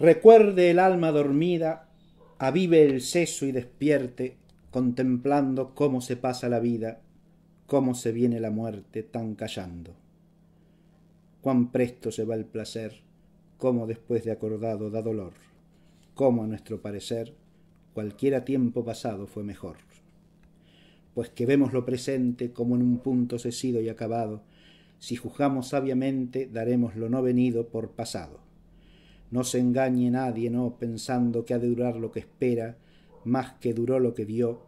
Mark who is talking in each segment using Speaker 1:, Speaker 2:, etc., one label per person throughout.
Speaker 1: Recuerde el alma dormida, avive el seso y despierte, contemplando cómo se pasa la vida, cómo se viene la muerte tan callando. Cuán presto se va el placer, cómo después de acordado da dolor, cómo a nuestro parecer cualquiera tiempo pasado fue mejor. Pues que vemos lo presente como en un punto cesido y acabado, si juzgamos sabiamente daremos lo no venido por pasado. No se engañe nadie, no, pensando que ha de durar lo que espera, más que duró lo que vio,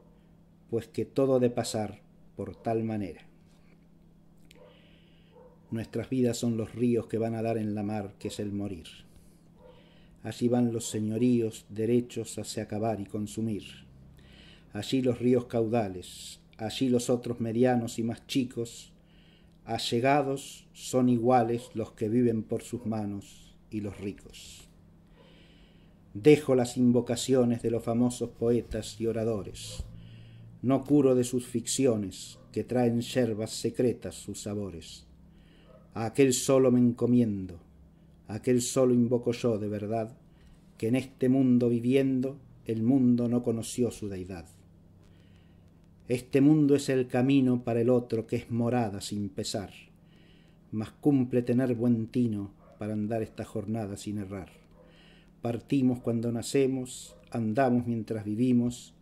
Speaker 1: pues que todo ha de pasar por tal manera. Nuestras vidas son los ríos que van a dar en la mar, que es el morir. Allí van los señoríos derechos hacia acabar y consumir. Allí los ríos caudales, allí los otros medianos y más chicos, allegados son iguales los que viven por sus manos los ricos. Dejo las invocaciones de los famosos poetas y oradores. No curo de sus ficciones que traen yerbas secretas sus sabores. A aquel solo me encomiendo, aquel solo invoco yo de verdad, que en este mundo viviendo el mundo no conoció su deidad. Este mundo es el camino para el otro que es morada sin pesar, mas cumple tener buen tino para andar esta jornada sin errar. Partimos cuando nacemos, andamos mientras vivimos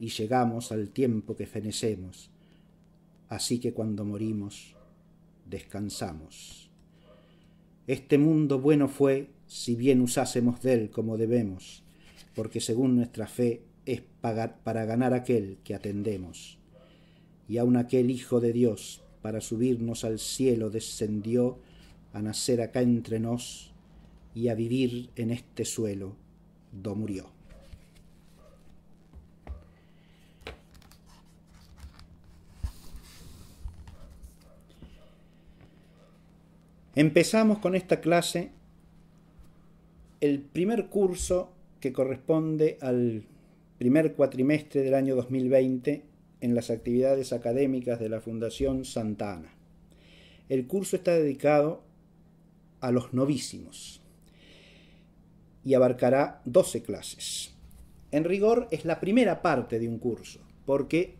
Speaker 1: y llegamos al tiempo que fenecemos. Así que cuando morimos, descansamos. Este mundo bueno fue si bien usásemos de él como debemos, porque según nuestra fe es para ganar aquel que atendemos. Y aun aquel Hijo de Dios, para subirnos al cielo, descendió a nacer acá entre nos y a vivir en este suelo, do murió. Empezamos con esta clase el primer curso que corresponde al primer cuatrimestre del año 2020 en las actividades académicas de la Fundación Santa Ana. El curso está dedicado a los novísimos y abarcará 12 clases. En rigor es la primera parte de un curso, porque,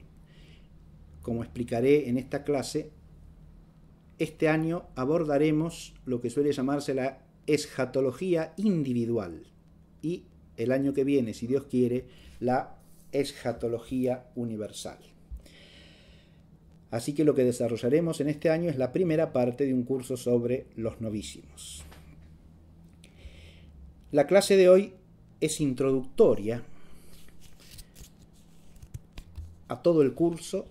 Speaker 1: como explicaré en esta clase, este año abordaremos lo que suele llamarse la Eschatología individual y el año que viene, si Dios quiere, la Eschatología universal. Así que lo que desarrollaremos en este año es la primera parte de un curso sobre los novísimos. La clase de hoy es introductoria a todo el curso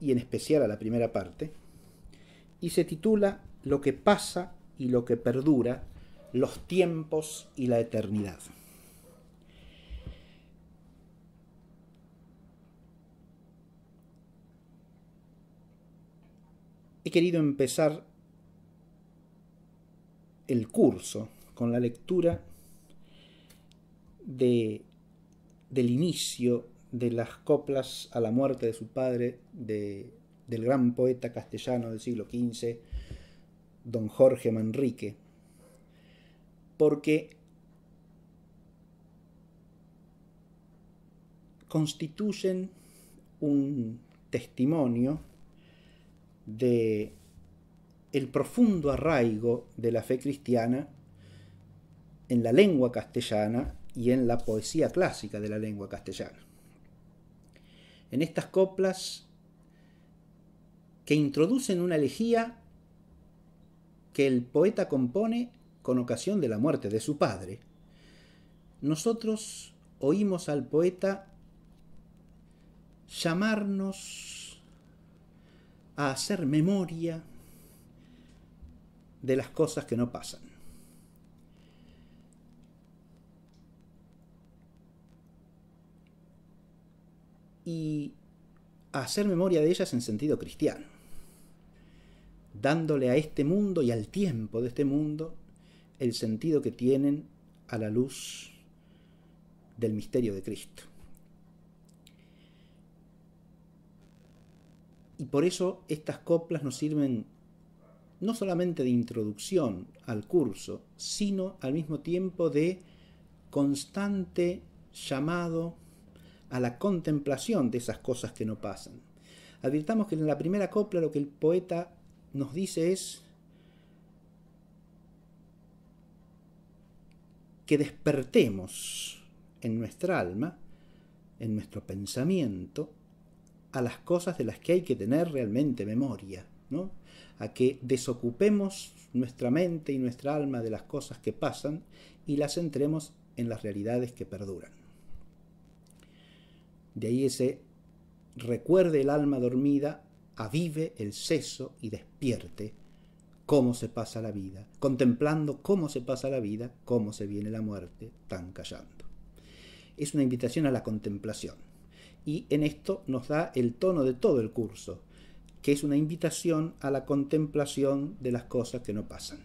Speaker 1: y en especial a la primera parte y se titula Lo que pasa y lo que perdura, los tiempos y la eternidad. He querido empezar el curso con la lectura de, del inicio de las coplas a la muerte de su padre del gran poeta castellano del siglo XV, don Jorge Manrique, porque constituyen un testimonio de el profundo arraigo de la fe cristiana en la lengua castellana y en la poesía clásica de la lengua castellana. En estas coplas que introducen una elegía que el poeta compone con ocasión de la muerte de su padre, nosotros oímos al poeta llamarnos a hacer memoria de las cosas que no pasan. Y a hacer memoria de ellas en sentido cristiano, dándole a este mundo y al tiempo de este mundo el sentido que tienen a la luz del misterio de Cristo. Y por eso estas coplas nos sirven no solamente de introducción al curso, sino al mismo tiempo de constante llamado a la contemplación de esas cosas que no pasan. Advirtamos que en la primera copla lo que el poeta nos dice es que despertemos en nuestra alma, en nuestro pensamiento, a las cosas de las que hay que tener realmente memoria, ¿no? a que desocupemos nuestra mente y nuestra alma de las cosas que pasan y las centremos en las realidades que perduran. De ahí ese recuerde el alma dormida, avive el seso y despierte cómo se pasa la vida, contemplando cómo se pasa la vida, cómo se viene la muerte, tan callando. Es una invitación a la contemplación y en esto nos da el tono de todo el curso, que es una invitación a la contemplación de las cosas que no pasan.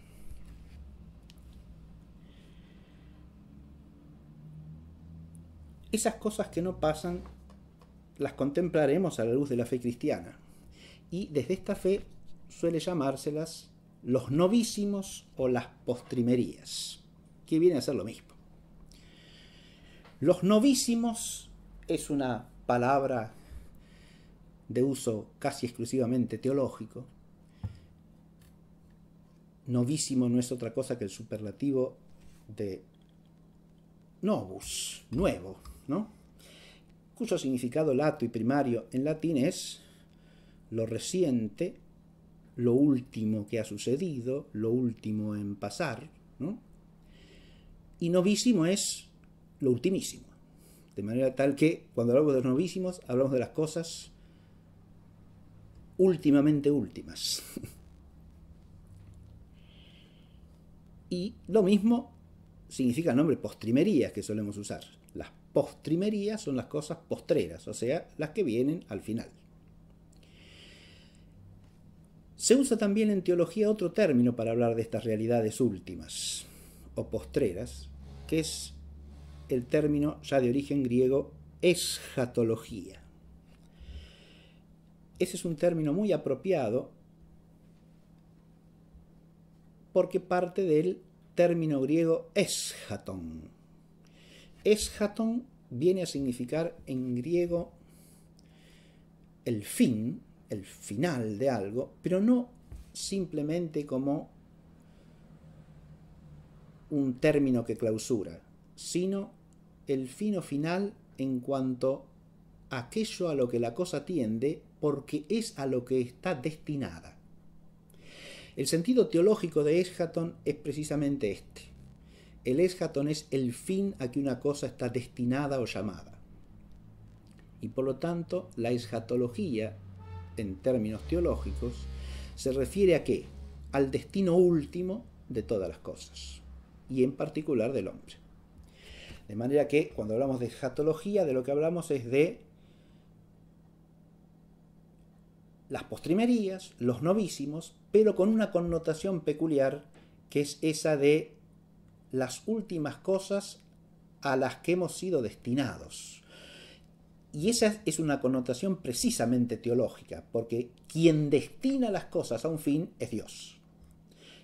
Speaker 1: Esas cosas que no pasan las contemplaremos a la luz de la fe cristiana. Y desde esta fe suele llamárselas los novísimos o las postrimerías, que vienen a ser lo mismo. Los novísimos es una palabra de uso casi exclusivamente teológico, novísimo no es otra cosa que el superlativo de novus, nuevo, ¿no? cuyo significado lato y primario en latín es lo reciente, lo último que ha sucedido, lo último en pasar, ¿no? y novísimo es lo ultimísimo. De manera tal que cuando hablamos de los novísimos, hablamos de las cosas últimamente últimas. y lo mismo significa el nombre postrimerías que solemos usar. Las postrimerías son las cosas postreras, o sea, las que vienen al final. Se usa también en teología otro término para hablar de estas realidades últimas o postreras, que es el término ya de origen griego eschatología. Ese es un término muy apropiado porque parte del término griego eschaton. Eschaton viene a significar en griego el fin, el final de algo, pero no simplemente como un término que clausura, sino el fino final en cuanto a aquello a lo que la cosa tiende porque es a lo que está destinada. El sentido teológico de Eschaton es precisamente este. El Eschaton es el fin a que una cosa está destinada o llamada. Y por lo tanto, la eschatología, en términos teológicos, se refiere a qué? Al destino último de todas las cosas, y en particular del hombre. De manera que cuando hablamos de escatología, de lo que hablamos es de las postrimerías, los novísimos, pero con una connotación peculiar que es esa de las últimas cosas a las que hemos sido destinados. Y esa es una connotación precisamente teológica, porque quien destina las cosas a un fin es Dios.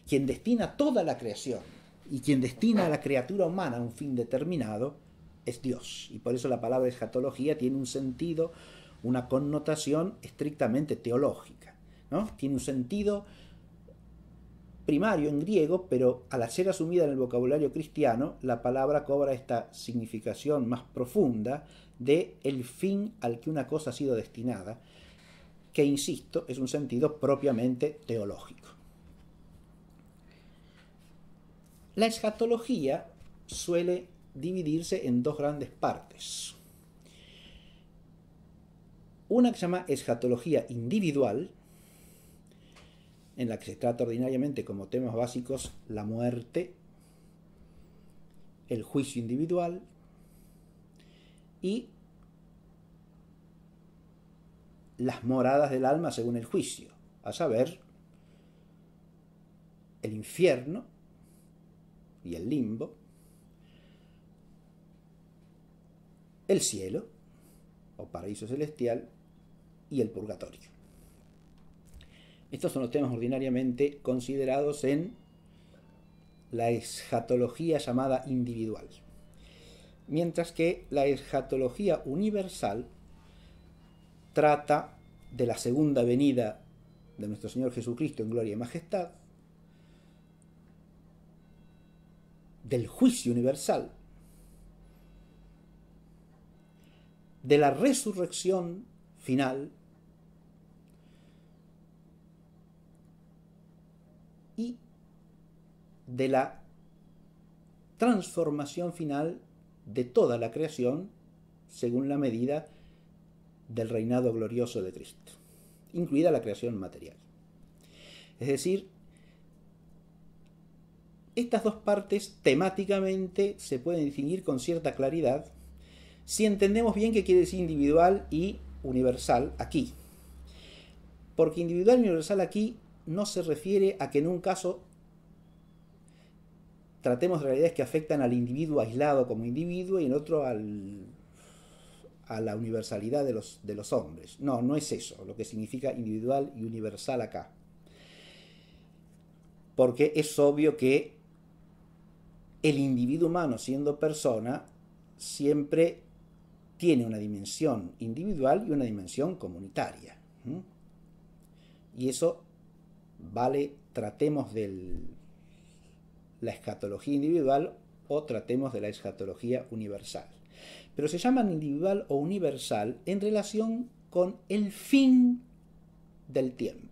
Speaker 1: Quien destina toda la creación y quien destina a la criatura humana a un fin determinado es Dios. Y por eso la palabra escatología tiene un sentido, una connotación estrictamente teológica. ¿no? Tiene un sentido primario en griego, pero al ser asumida en el vocabulario cristiano, la palabra cobra esta significación más profunda de el fin al que una cosa ha sido destinada, que insisto, es un sentido propiamente teológico. La escatología suele dividirse en dos grandes partes. Una que se llama escatología individual, en la que se trata ordinariamente como temas básicos la muerte, el juicio individual y las moradas del alma según el juicio, a saber, el infierno, y el limbo, el cielo o paraíso celestial y el purgatorio. Estos son los temas ordinariamente considerados en la eschatología llamada individual, mientras que la eschatología universal trata de la segunda venida de nuestro Señor Jesucristo en gloria y majestad, del juicio universal, de la resurrección final y de la transformación final de toda la creación según la medida del reinado glorioso de Cristo, incluida la creación material. Es decir, estas dos partes temáticamente se pueden distinguir con cierta claridad si entendemos bien qué quiere decir individual y universal aquí. Porque individual y universal aquí no se refiere a que en un caso tratemos realidades que afectan al individuo aislado como individuo y en otro al, a la universalidad de los, de los hombres. No, no es eso lo que significa individual y universal acá. Porque es obvio que el individuo humano siendo persona siempre tiene una dimensión individual y una dimensión comunitaria. Y eso vale, tratemos de la escatología individual o tratemos de la escatología universal. Pero se llaman individual o universal en relación con el fin del tiempo.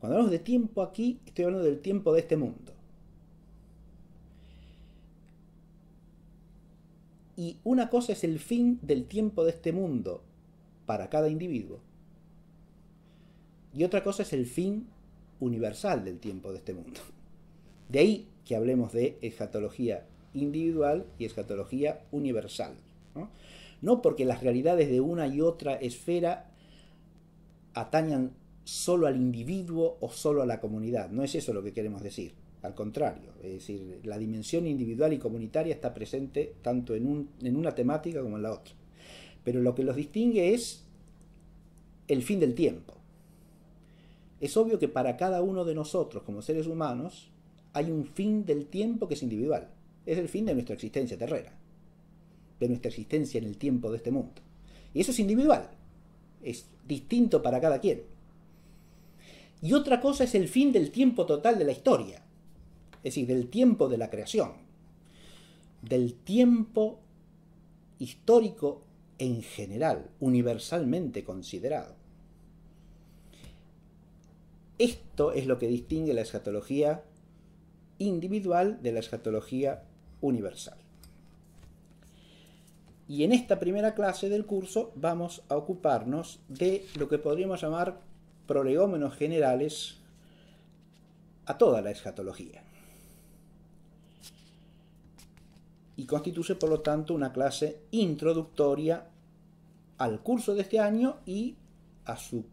Speaker 1: Cuando hablamos de tiempo aquí, estoy hablando del tiempo de este mundo. Y una cosa es el fin del tiempo de este mundo para cada individuo. Y otra cosa es el fin universal del tiempo de este mundo. De ahí que hablemos de escatología individual y escatología universal. ¿no? porque las realidades de una y otra esfera atañan solo al individuo o solo a la comunidad. No es eso lo que queremos decir. Al contrario, es decir, la dimensión individual y comunitaria está presente tanto en, una temática como en la otra. Pero lo que los distingue es el fin del tiempo. Es obvio que para cada uno de nosotros como seres humanos hay un fin del tiempo que es individual. Es el fin de nuestra existencia terrena, de nuestra existencia en el tiempo de este mundo. Y eso es individual, es distinto para cada quien. Y otra cosa es el fin del tiempo total de la historia es decir, del tiempo de la creación, del tiempo histórico en general, universalmente considerado. Esto es lo que distingue la escatología individual de la escatología universal. Y en esta primera clase del curso vamos a ocuparnos de lo que podríamos llamar prolegómenos generales a toda la escatología. y constituye por lo tanto una clase introductoria al curso de este año y a su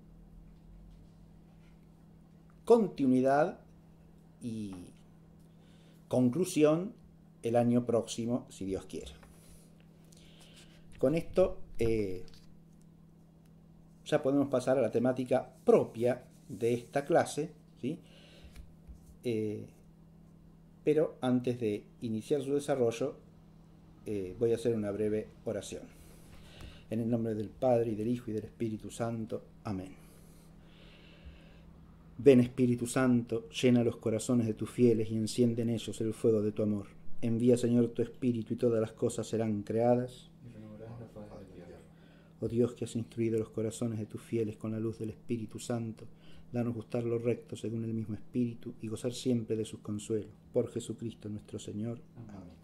Speaker 1: continuidad y conclusión el año próximo, si Dios quiere. Con esto eh, ya podemos pasar a la temática propia de esta clase, ¿sí? Eh, pero antes de iniciar su desarrollo eh, voy a hacer una breve oración. En el nombre del Padre y del Hijo y del Espíritu Santo. Amén. Ven Espíritu Santo, llena los corazones de tus fieles y enciende en ellos el fuego de tu amor. Envía Señor tu Espíritu y todas las cosas serán creadas. Oh Dios que has instruido los corazones de tus fieles con la luz del Espíritu Santo, danos gustar lo recto según el mismo Espíritu y gozar siempre de sus consuelos. Por Jesucristo nuestro Señor. Amén.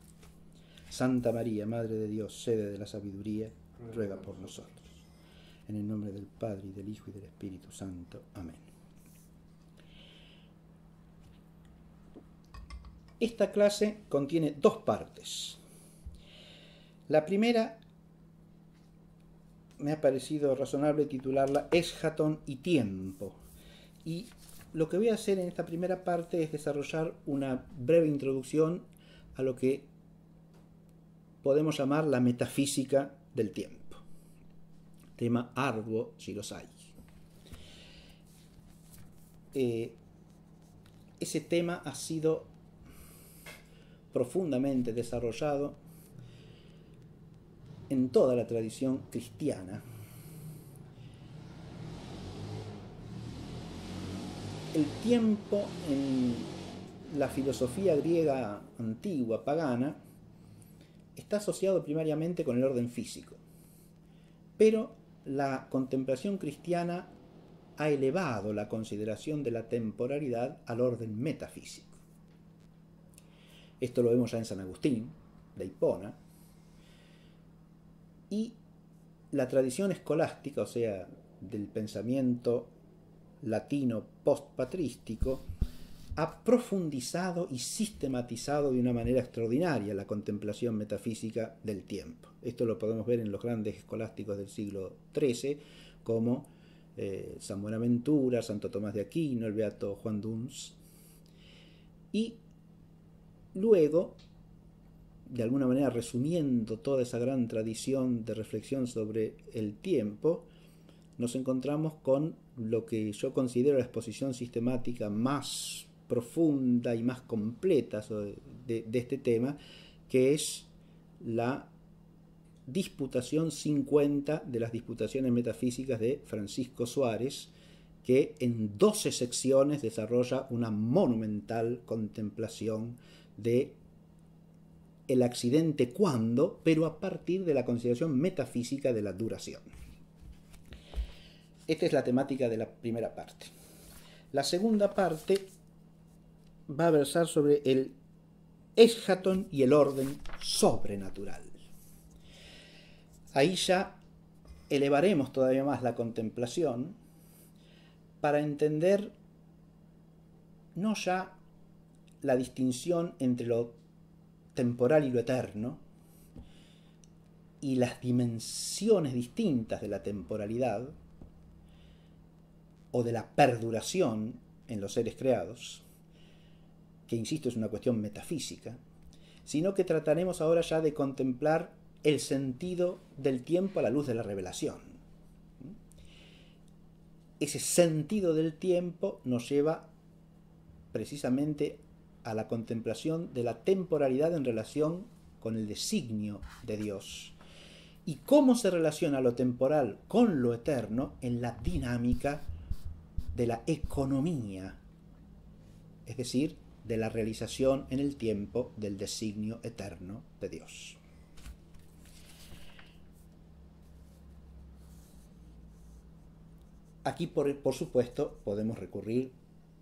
Speaker 1: Santa María, Madre de Dios, sede de la sabiduría, ruega por nosotros. En el nombre del Padre, y del Hijo, y del Espíritu Santo. Amén. Esta clase contiene dos partes. La primera me ha parecido razonable titularla Esjatón y Tiempo. Y lo que voy a hacer en esta primera parte es desarrollar una breve introducción a lo que podemos llamar la metafísica del tiempo. Tema arduo si los hay. Eh, ese tema ha sido profundamente desarrollado en toda la tradición cristiana. El tiempo en la filosofía griega antigua, pagana, está asociado primariamente con el orden físico. Pero la contemplación cristiana ha elevado la consideración de la temporalidad al orden metafísico. Esto lo vemos ya en San Agustín, de Hipona. Y la tradición escolástica, o sea, del pensamiento latino postpatrístico, ha profundizado y sistematizado de una manera extraordinaria la contemplación metafísica del tiempo. Esto lo podemos ver en los grandes escolásticos del siglo XIII, como eh, San Buenaventura, Santo Tomás de Aquino, el Beato Juan Duns. Y luego, de alguna manera resumiendo toda esa gran tradición de reflexión sobre el tiempo, nos encontramos con lo que yo considero la exposición sistemática más profunda y más completa de, este tema, que es la Disputación 50 de las Disputaciones Metafísicas de Francisco Suárez, que en 12 secciones desarrolla una monumental contemplación de el accidente cuando, pero a partir de la consideración metafísica de la duración. Esta es la temática de la primera parte. La segunda parte va a versar sobre el eschaton y el orden sobrenatural. Ahí ya elevaremos todavía más la contemplación para entender no ya la distinción entre lo temporal y lo eterno, y las dimensiones distintas de la temporalidad o de la perduración en los seres creados, que insisto es una cuestión metafísica, sino que trataremos ahora ya de contemplar el sentido del tiempo a la luz de la revelación. Ese sentido del tiempo nos lleva precisamente a la contemplación de la temporalidad en relación con el designio de Dios. Y cómo se relaciona lo temporal con lo eterno en la dinámica de la economía, es decir, de la realización en el tiempo del designio eterno de Dios. Aquí, por, por, supuesto, podemos recurrir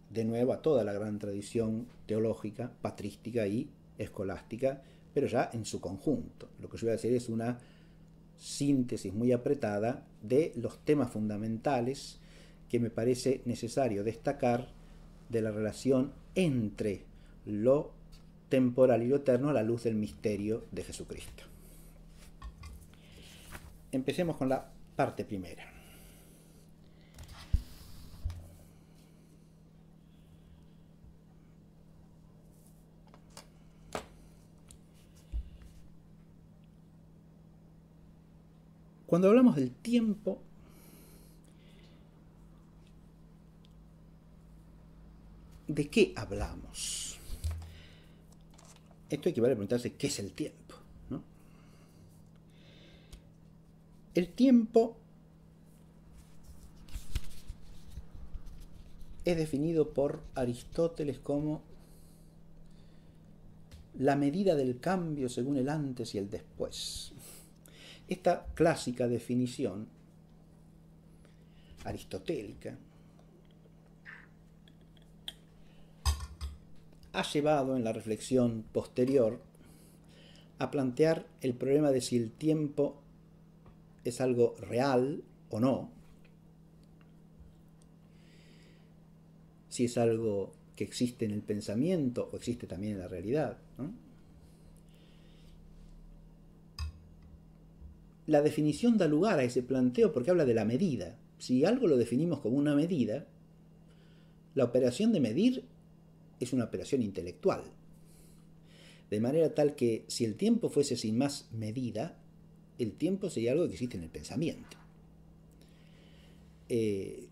Speaker 1: de nuevo a toda la gran tradición teológica, patrística y escolástica, pero ya en su conjunto. Lo que yo voy a decir es una síntesis muy apretada de los temas fundamentales que me parece necesario destacar de la relación entre lo temporal y lo eterno a la luz del misterio de Jesucristo. Empecemos con la parte primera. Cuando hablamos del tiempo, ¿de qué hablamos? Esto equivale a preguntarse qué es el tiempo. El tiempo es definido por Aristóteles como la medida del cambio según el antes y el después. Esta clásica definición aristotélica ha llevado en la reflexión posterior a plantear el problema de si el tiempo es algo real o no, si es algo que existe en el pensamiento o existe también en la realidad. La definición da lugar a ese planteo porque habla de la medida. Si algo lo definimos como una medida, la operación de medir es una operación intelectual. De manera tal que si el tiempo fuese sin más medida, el tiempo sería algo que existe en el pensamiento. Eh,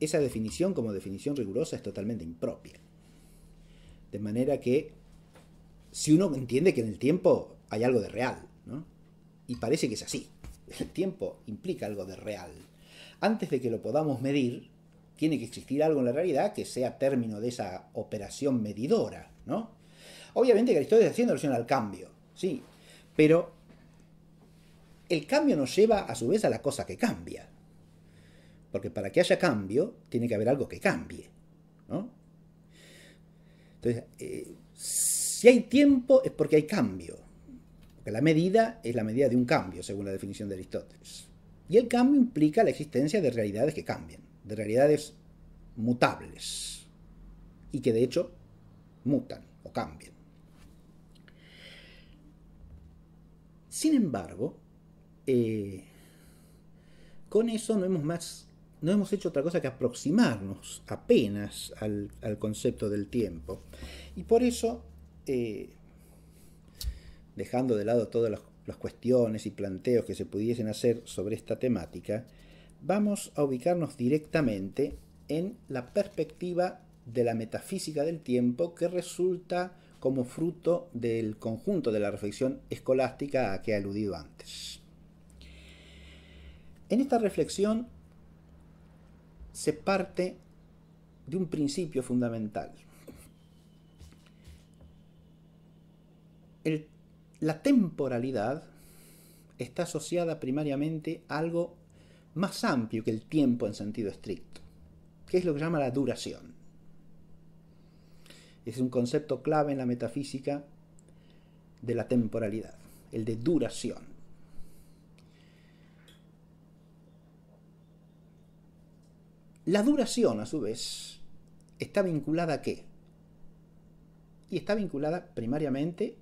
Speaker 1: esa definición como definición rigurosa es totalmente impropia. De manera que si uno entiende que en el tiempo hay algo de real, y parece que es así, el tiempo implica algo de real. Antes de que lo podamos medir, tiene que existir algo en la realidad que sea término de esa operación medidora, ¿no? Obviamente que está haciendo alusión al cambio, sí, pero el cambio nos lleva a su vez a la cosa que cambia. Porque para que haya cambio, tiene que haber algo que cambie, ¿no? Entonces, eh, si hay tiempo es porque hay cambio. Porque la medida es la medida de un cambio, según la definición de Aristóteles. Y el cambio implica la existencia de realidades que cambian de realidades mutables y que de hecho mutan o cambian. Sin embargo, eh, con eso no hemos más, no hemos hecho otra cosa que aproximarnos apenas al, concepto del tiempo. Y por eso, eh, dejando de lado todas las cuestiones y planteos que se pudiesen hacer sobre esta temática, vamos a ubicarnos directamente en la perspectiva de la metafísica del tiempo que resulta como fruto del conjunto de la reflexión escolástica a que he aludido antes. En esta reflexión se parte de un principio fundamental. la temporalidad está asociada primariamente a algo más amplio que el tiempo en sentido estricto, que es lo que llama la duración. Es un concepto clave en la metafísica de la temporalidad, el de duración. La duración, a su vez, está vinculada a qué? Y está vinculada primariamente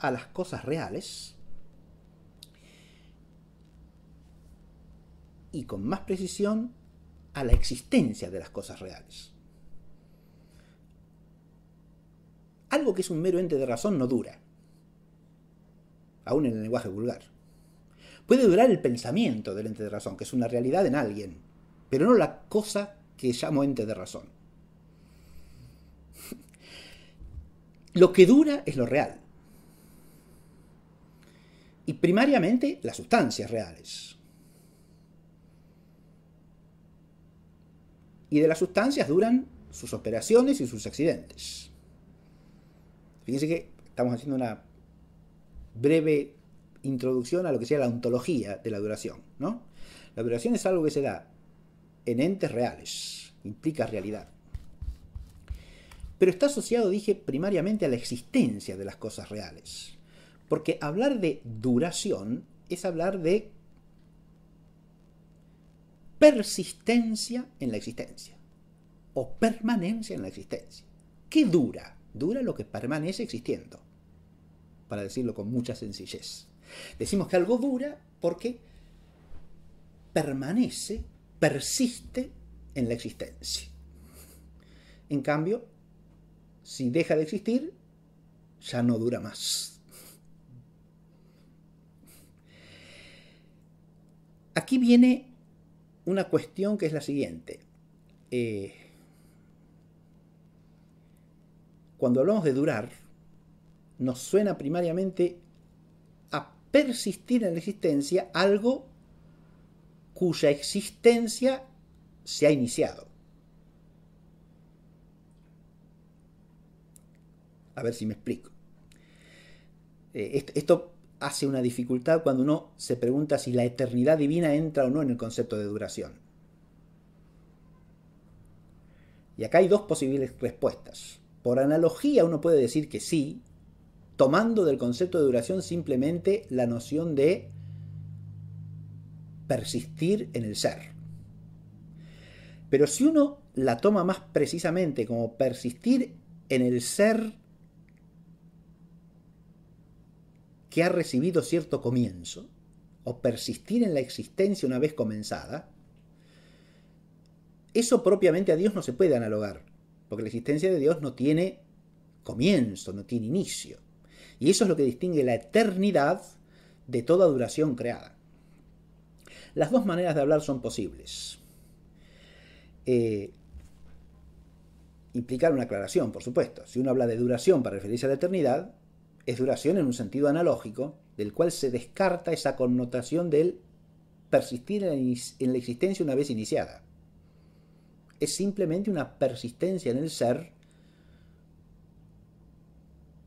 Speaker 1: a las cosas reales, y con más precisión a la existencia de las cosas reales. Algo que es un mero ente de razón no dura, aún en el lenguaje vulgar. Puede durar el pensamiento del ente de razón, que es una realidad en alguien, pero no la cosa que llamo ente de razón. Lo que dura es lo real. Y primariamente las sustancias reales. y de las sustancias duran sus operaciones y sus accidentes. Fíjense que estamos haciendo una breve introducción a lo que sea la ontología de la duración. ¿no? La duración es algo que se da en entes reales, implica realidad. Pero está asociado, dije, primariamente a la existencia de las cosas reales. Porque hablar de duración es hablar de persistencia en la existencia o permanencia en la existencia. ¿Qué dura? Dura lo que permanece existiendo, para decirlo con mucha sencillez. Decimos que algo dura porque permanece, persiste en la existencia. En cambio, si deja de existir, ya no dura más. Aquí viene una cuestión que es la siguiente. Eh, cuando hablamos de durar, nos suena primariamente a persistir en la existencia algo cuya existencia se ha iniciado. A ver si me explico. Eh, esto hace una dificultad cuando uno se pregunta si la eternidad divina entra o no en el concepto de duración. Y acá hay dos posibles respuestas. Por analogía uno puede decir que sí, tomando del concepto de duración simplemente la noción de persistir en el ser. Pero si uno la toma más precisamente como persistir en el ser que ha recibido cierto comienzo, o persistir en la existencia una vez comenzada, eso propiamente a Dios no se puede analogar, porque la existencia de Dios no tiene comienzo, no tiene inicio. Y eso es lo que distingue la eternidad de toda duración creada. Las dos maneras de hablar son posibles. Eh, implicar una aclaración, por supuesto. Si uno habla de duración para referirse a la eternidad, es duración en un sentido analógico, del cual se descarta esa connotación del persistir en la existencia una vez iniciada. Es simplemente una persistencia en el ser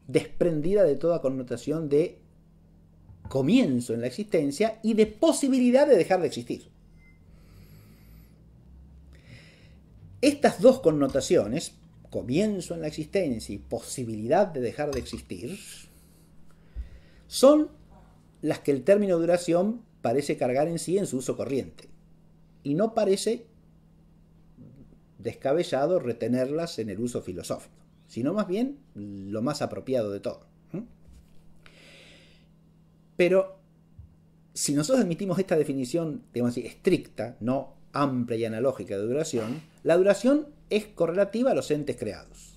Speaker 1: desprendida de toda connotación de comienzo en la existencia y de posibilidad de dejar de existir. Estas dos connotaciones, comienzo en la existencia y posibilidad de dejar de existir, son las que el término duración parece cargar en sí en su uso corriente. Y no parece descabellado retenerlas en el uso filosófico, sino más bien lo más apropiado de todo. Pero si nosotros admitimos esta definición, digamos así, estricta, no amplia y analógica de duración, la duración es correlativa a los entes creados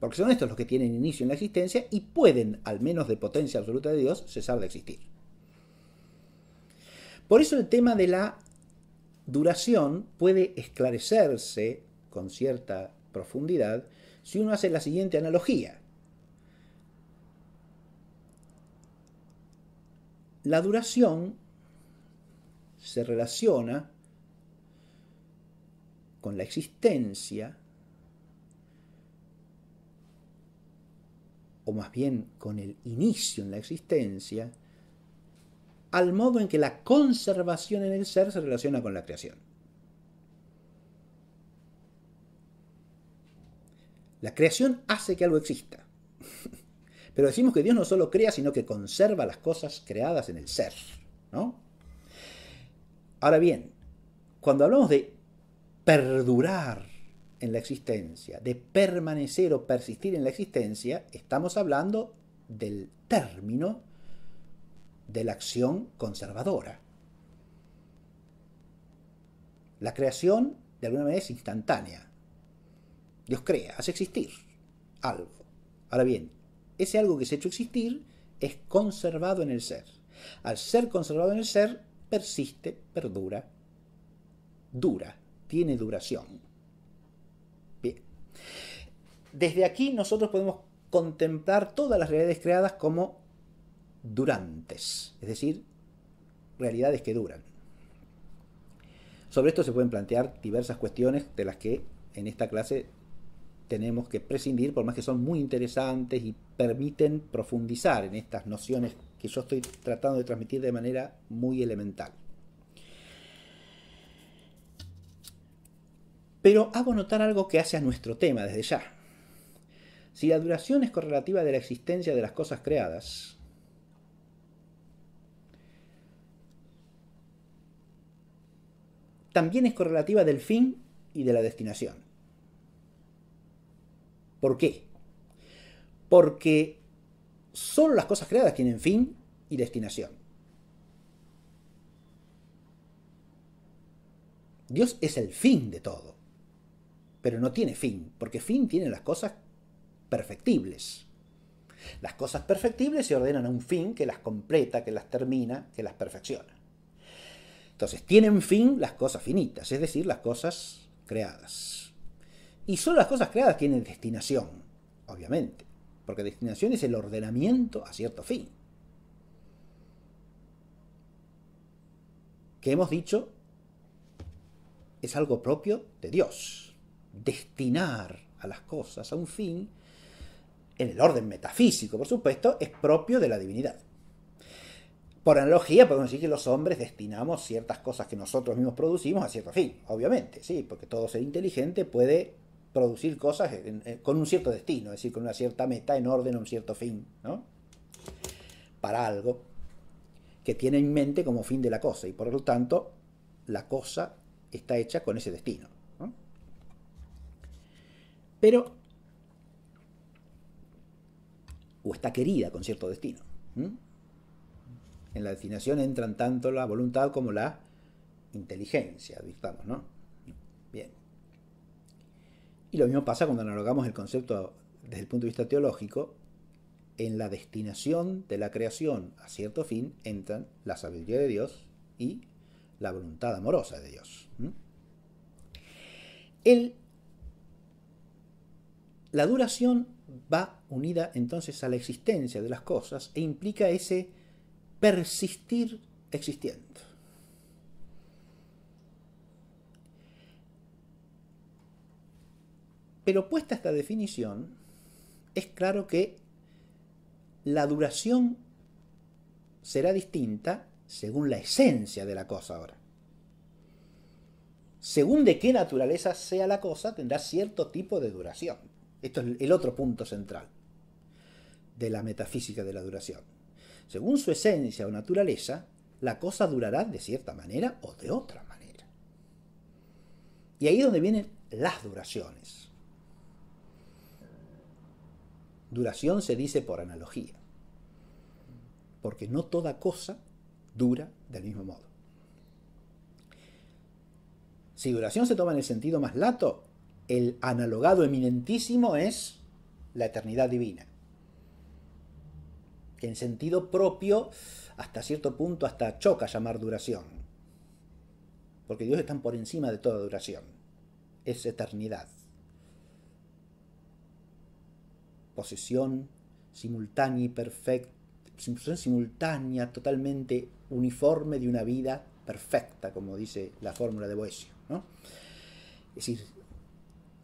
Speaker 1: porque son estos los que tienen inicio en la existencia y pueden, al menos de potencia absoluta de Dios, cesar de existir. Por eso el tema de la duración puede esclarecerse con cierta profundidad si uno hace la siguiente analogía. La duración se relaciona con la existencia o más bien con el inicio en la existencia, al modo en que la conservación en el ser se relaciona con la creación. La creación hace que algo exista. Pero decimos que Dios no solo crea, sino que conserva las cosas creadas en el ser. ¿no? Ahora bien, cuando hablamos de perdurar en la existencia, de permanecer o persistir en la existencia, estamos hablando del término de la acción conservadora. La creación, de alguna manera, es instantánea. Dios crea, hace existir algo. Ahora bien, ese algo que se ha hecho existir es conservado en el ser. Al ser conservado en el ser, persiste, perdura, dura, tiene duración desde aquí nosotros podemos contemplar todas las realidades creadas como durantes, es decir, realidades que duran. Sobre esto se pueden plantear diversas cuestiones de las que en esta clase tenemos que prescindir, por más que son muy interesantes y permiten profundizar en estas nociones que yo estoy tratando de transmitir de manera muy elemental. Pero hago notar algo que hace a nuestro tema desde ya, si la duración es correlativa de la existencia de las cosas creadas, también es correlativa del fin y de la destinación. ¿Por qué? Porque solo las cosas creadas tienen fin y destinación. Dios es el fin de todo, pero no tiene fin, porque fin tienen las cosas perfectibles. Las cosas perfectibles se ordenan a un fin que las completa, que las termina, que las perfecciona. Entonces, tienen fin las cosas finitas, es decir, las cosas creadas. Y solo las cosas creadas tienen destinación, obviamente, porque destinación es el ordenamiento a cierto fin. Que hemos dicho es algo propio de Dios. Destinar a las cosas a un fin en el orden metafísico, por supuesto, es propio de la divinidad. Por analogía, podemos decir que los hombres destinamos ciertas cosas que nosotros mismos producimos a cierto fin, obviamente, sí, porque todo ser inteligente puede producir cosas con un cierto destino, es decir, con una cierta meta en orden a un cierto fin, ¿no? Para algo que tiene en mente como fin de la cosa, y por lo tanto, la cosa está hecha con ese destino. Pero o está querida con cierto destino. En la destinación entran tanto la voluntad como la inteligencia, digamos, ¿no? Bien. Y lo mismo pasa cuando analogamos el concepto desde el punto de vista teológico, en la destinación de la creación a cierto fin entran la sabiduría de Dios y la voluntad amorosa de Dios. la duración va unida entonces a la existencia de las cosas e implica ese persistir existiendo. Pero puesta esta definición, es claro que la duración será distinta según la esencia de la cosa ahora. Según de qué naturaleza sea la cosa, tendrá cierto tipo de duración. Esto es el otro punto central de la metafísica de la duración. Según su esencia o naturaleza, la cosa durará de cierta manera o de otra manera. Y ahí es donde vienen las duraciones. Duración se dice por analogía, porque no toda cosa dura del mismo modo. Si duración se toma en el sentido más lato, el analogado eminentísimo es la eternidad divina. en sentido propio, hasta cierto punto, hasta choca llamar duración. Porque Dios está por encima de toda duración. Es eternidad. Posesión simultánea y perfecta. Simultánea, totalmente uniforme de una vida perfecta, como dice la fórmula de Boesio. ¿no? Es decir,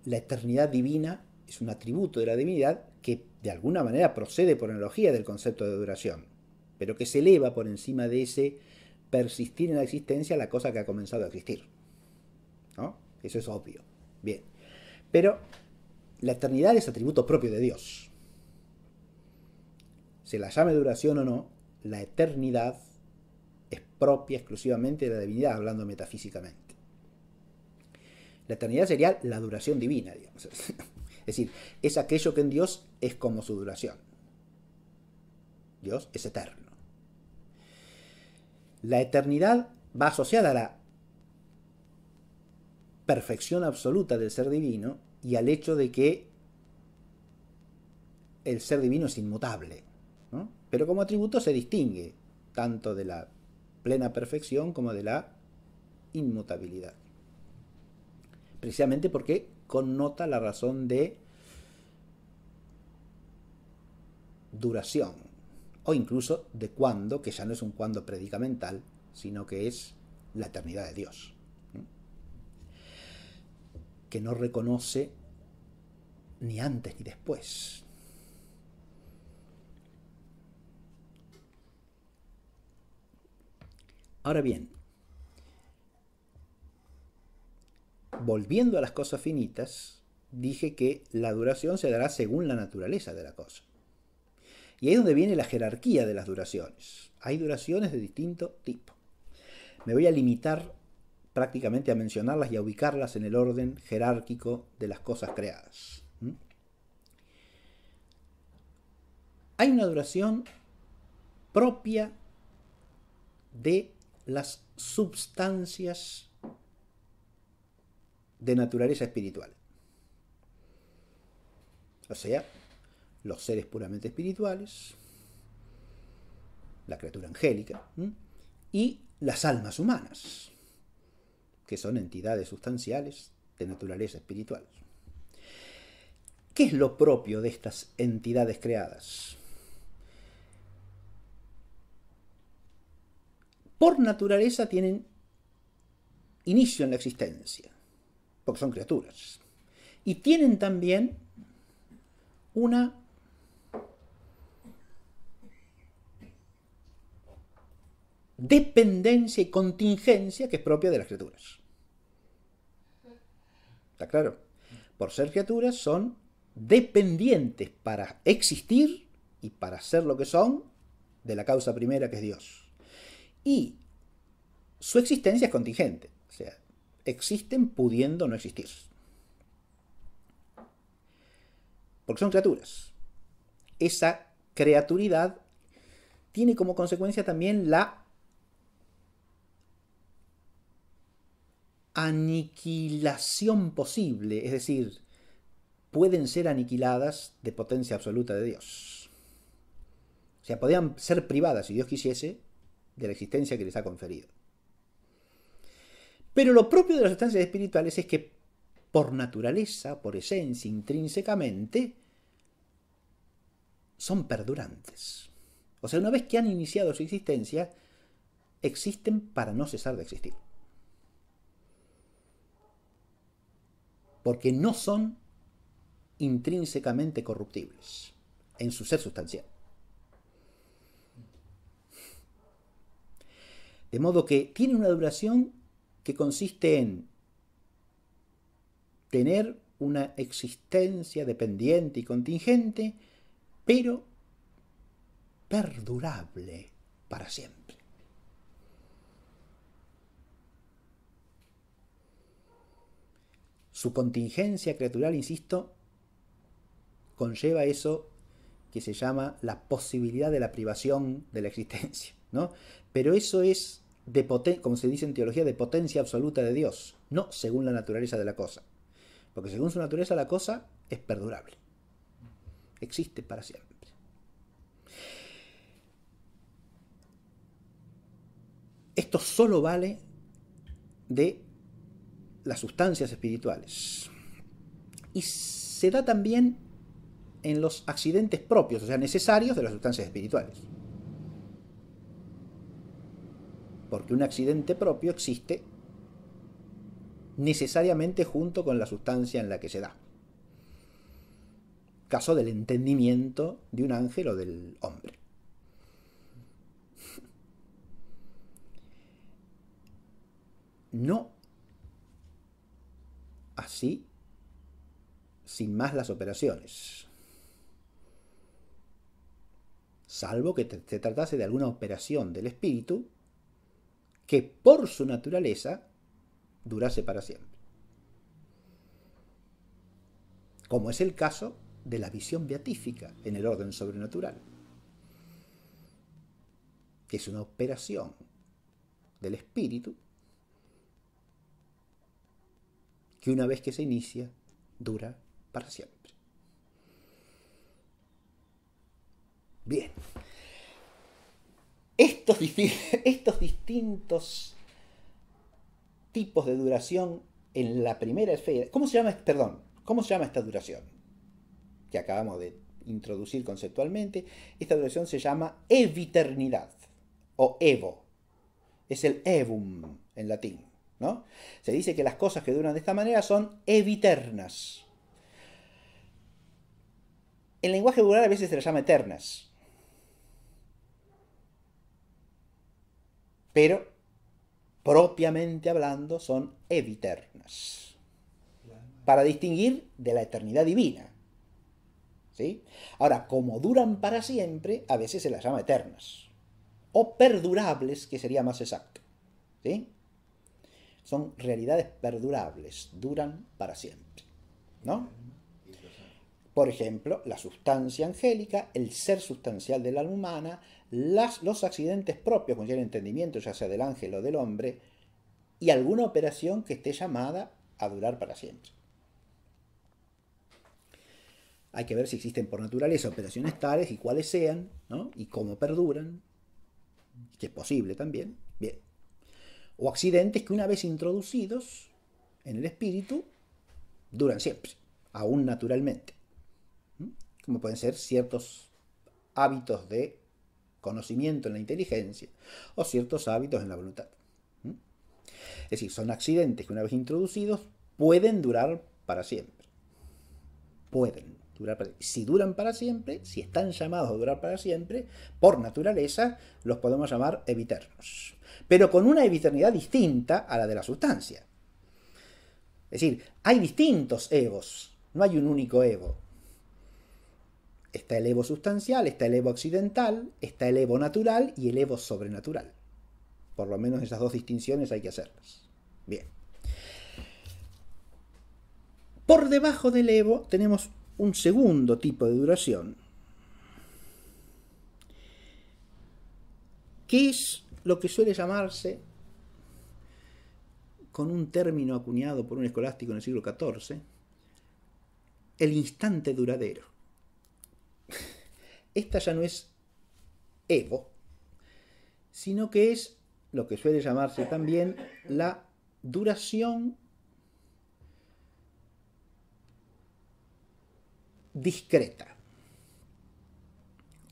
Speaker 1: la eternidad divina es un atributo de la divinidad que de alguna manera procede por analogía del concepto de duración, pero que se eleva por encima de ese persistir en la existencia la cosa que ha comenzado a existir. ¿No? Eso es obvio. Bien. Pero la eternidad es atributo propio de Dios. Se la llame duración o no, la eternidad es propia exclusivamente de la divinidad, hablando metafísicamente. La eternidad sería la duración divina, digamos. Es decir, es aquello que en Dios es como su duración. Dios es eterno. La eternidad va asociada a la perfección absoluta del ser divino y al hecho de que el ser divino es inmutable. Pero como atributo se distingue tanto de la plena perfección como de la inmutabilidad precisamente porque connota la razón de duración o incluso de cuándo, que ya no es un cuándo predicamental, sino que es la eternidad de Dios, que no reconoce ni antes ni después. Ahora bien, volviendo a las cosas finitas, dije que la duración se dará según la naturaleza de la cosa. Y ahí es donde viene la jerarquía de las duraciones. Hay duraciones de distinto tipo. Me voy a limitar prácticamente a mencionarlas y a ubicarlas en el orden jerárquico de las cosas creadas. Hay una duración propia de las sustancias de naturaleza espiritual. O sea, los seres puramente espirituales, la criatura angélica y las almas humanas, que son entidades sustanciales de naturaleza espiritual. ¿Qué es lo propio de estas entidades creadas? Por naturaleza tienen inicio en la existencia porque son criaturas. Y tienen también una dependencia y contingencia que es propia de las criaturas. ¿Está claro? Por ser criaturas son dependientes para existir y para ser lo que son de la causa primera que es Dios. Y su existencia es contingente existen pudiendo no existir. Porque son criaturas. Esa creaturidad tiene como consecuencia también la aniquilación posible, es decir, pueden ser aniquiladas de potencia absoluta de Dios. O sea, podían ser privadas, si Dios quisiese, de la existencia que les ha conferido. Pero lo propio de las sustancias espirituales es que por naturaleza, por esencia, intrínsecamente, son perdurantes. O sea, una vez que han iniciado su existencia, existen para no cesar de existir. Porque no son intrínsecamente corruptibles en su ser sustancial. De modo que tiene una duración que consiste en tener una existencia dependiente y contingente, pero perdurable para siempre. Su contingencia criatural, insisto, conlleva eso que se llama la posibilidad de la privación de la existencia, ¿no? Pero eso es de como se dice en teología, de potencia absoluta de Dios, no según la naturaleza de la cosa. Porque según su naturaleza la cosa es perdurable. Existe para siempre. Esto solo vale de las sustancias espirituales. Y se da también en los accidentes propios, o sea, necesarios de las sustancias espirituales. porque un accidente propio existe necesariamente junto con la sustancia en la que se da. Caso del entendimiento de un ángel o del hombre. No así, sin más las operaciones. Salvo que se tratase de alguna operación del espíritu, que por su naturaleza durase para siempre. Como es el caso de la visión beatífica en el orden sobrenatural, que es una operación del espíritu que una vez que se inicia dura para siempre. Bien estos, estos distintos tipos de duración en la primera esfera. ¿Cómo se llama? Perdón, ¿cómo se llama esta duración? Que acabamos de introducir conceptualmente. Esta duración se llama eviternidad o evo. Es el evum en latín. ¿no? Se dice que las cosas que duran de esta manera son eviternas. En lenguaje vulgar a veces se las llama eternas. pero propiamente hablando son eviternas, para distinguir de la eternidad divina. ¿Sí? Ahora, como duran para siempre, a veces se las llama eternas, o perdurables, que sería más exacto. ¿Sí? Son realidades perdurables, duran para siempre. ¿No? Por ejemplo, la sustancia angélica, el ser sustancial del alma humana, los accidentes propios, con el entendimiento, ya sea del ángel o del hombre, y alguna operación que esté llamada a durar para siempre. Hay que ver si existen por naturaleza operaciones tales y cuáles sean, y cómo perduran, que es posible también. Bien. O accidentes que una vez introducidos en el espíritu, duran siempre, aún naturalmente como pueden ser ciertos hábitos de conocimiento en la inteligencia o ciertos hábitos en la voluntad. ¿Mm? Es decir, son accidentes que una vez introducidos pueden durar para siempre. Pueden durar para siempre. Si duran para siempre, si están llamados a durar para siempre, por naturaleza los podemos llamar eviternos. Pero con una eviternidad distinta a la de la sustancia. Es decir, hay distintos egos, no hay un único ego. Está el Evo sustancial, está el Evo occidental, está el Evo natural y el Evo sobrenatural. Por lo menos esas dos distinciones hay que hacerlas. Bien. Por debajo del Evo tenemos un segundo tipo de duración, que es lo que suele llamarse, con un término acuñado por un escolástico en el siglo XIV, el instante duradero esta ya no es Evo, sino que es lo que suele llamarse también la duración discreta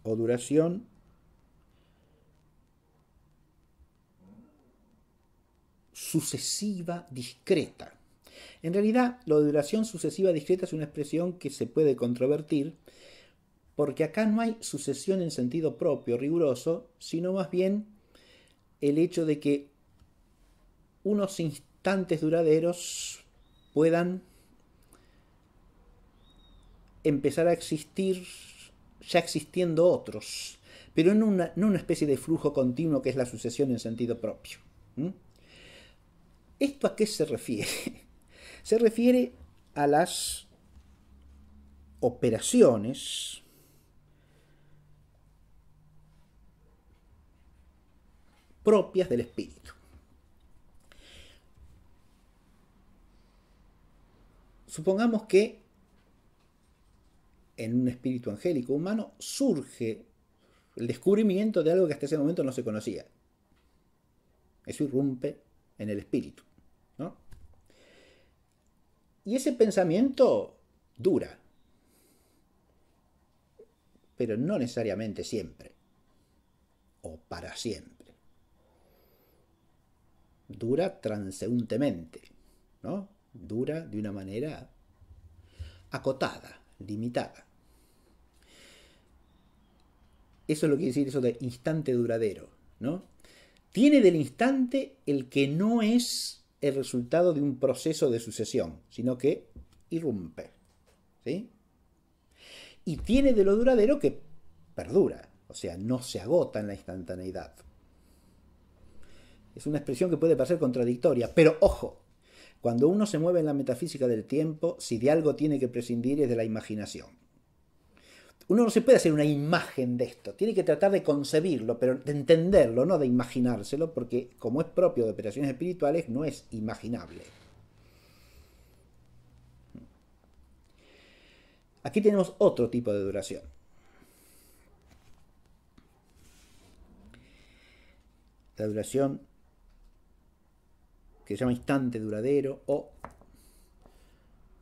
Speaker 1: o duración sucesiva discreta. En realidad, lo de duración sucesiva discreta es una expresión que se puede controvertir porque acá no hay sucesión en sentido propio, riguroso, sino más bien el hecho de que unos instantes duraderos puedan empezar a existir ya existiendo otros, pero en una, en una especie de flujo continuo que es la sucesión en sentido propio. ¿Esto a qué se refiere? se refiere a las operaciones propias del espíritu. Supongamos que en un espíritu angélico humano surge el descubrimiento de algo que hasta ese momento no se conocía. Eso irrumpe en el espíritu. ¿no? Y ese pensamiento dura, pero no necesariamente siempre o para siempre dura transeúntemente, ¿no? Dura de una manera acotada, limitada. Eso es lo que quiere decir eso de instante duradero, ¿no? Tiene del instante el que no es el resultado de un proceso de sucesión, sino que irrumpe, ¿sí? Y tiene de lo duradero que perdura, o sea, no se agota en la instantaneidad. Es una expresión que puede parecer contradictoria, pero ojo, cuando uno se mueve en la metafísica del tiempo, si de algo tiene que prescindir es de la imaginación. Uno no se puede hacer una imagen de esto, tiene que tratar de concebirlo, pero de entenderlo, no de imaginárselo, porque como es propio de operaciones espirituales, no es imaginable. Aquí tenemos otro tipo de duración. La duración que se llama instante duradero o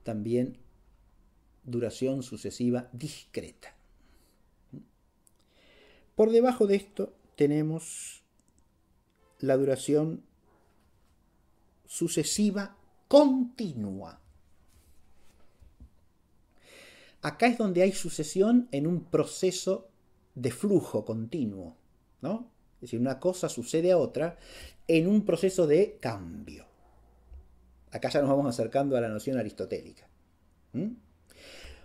Speaker 1: también duración sucesiva discreta. Por debajo de esto tenemos la duración sucesiva continua. Acá es donde hay sucesión en un proceso de flujo continuo, ¿no? Es decir, una cosa sucede a otra en un proceso de cambio. Acá ya nos vamos acercando a la noción aristotélica.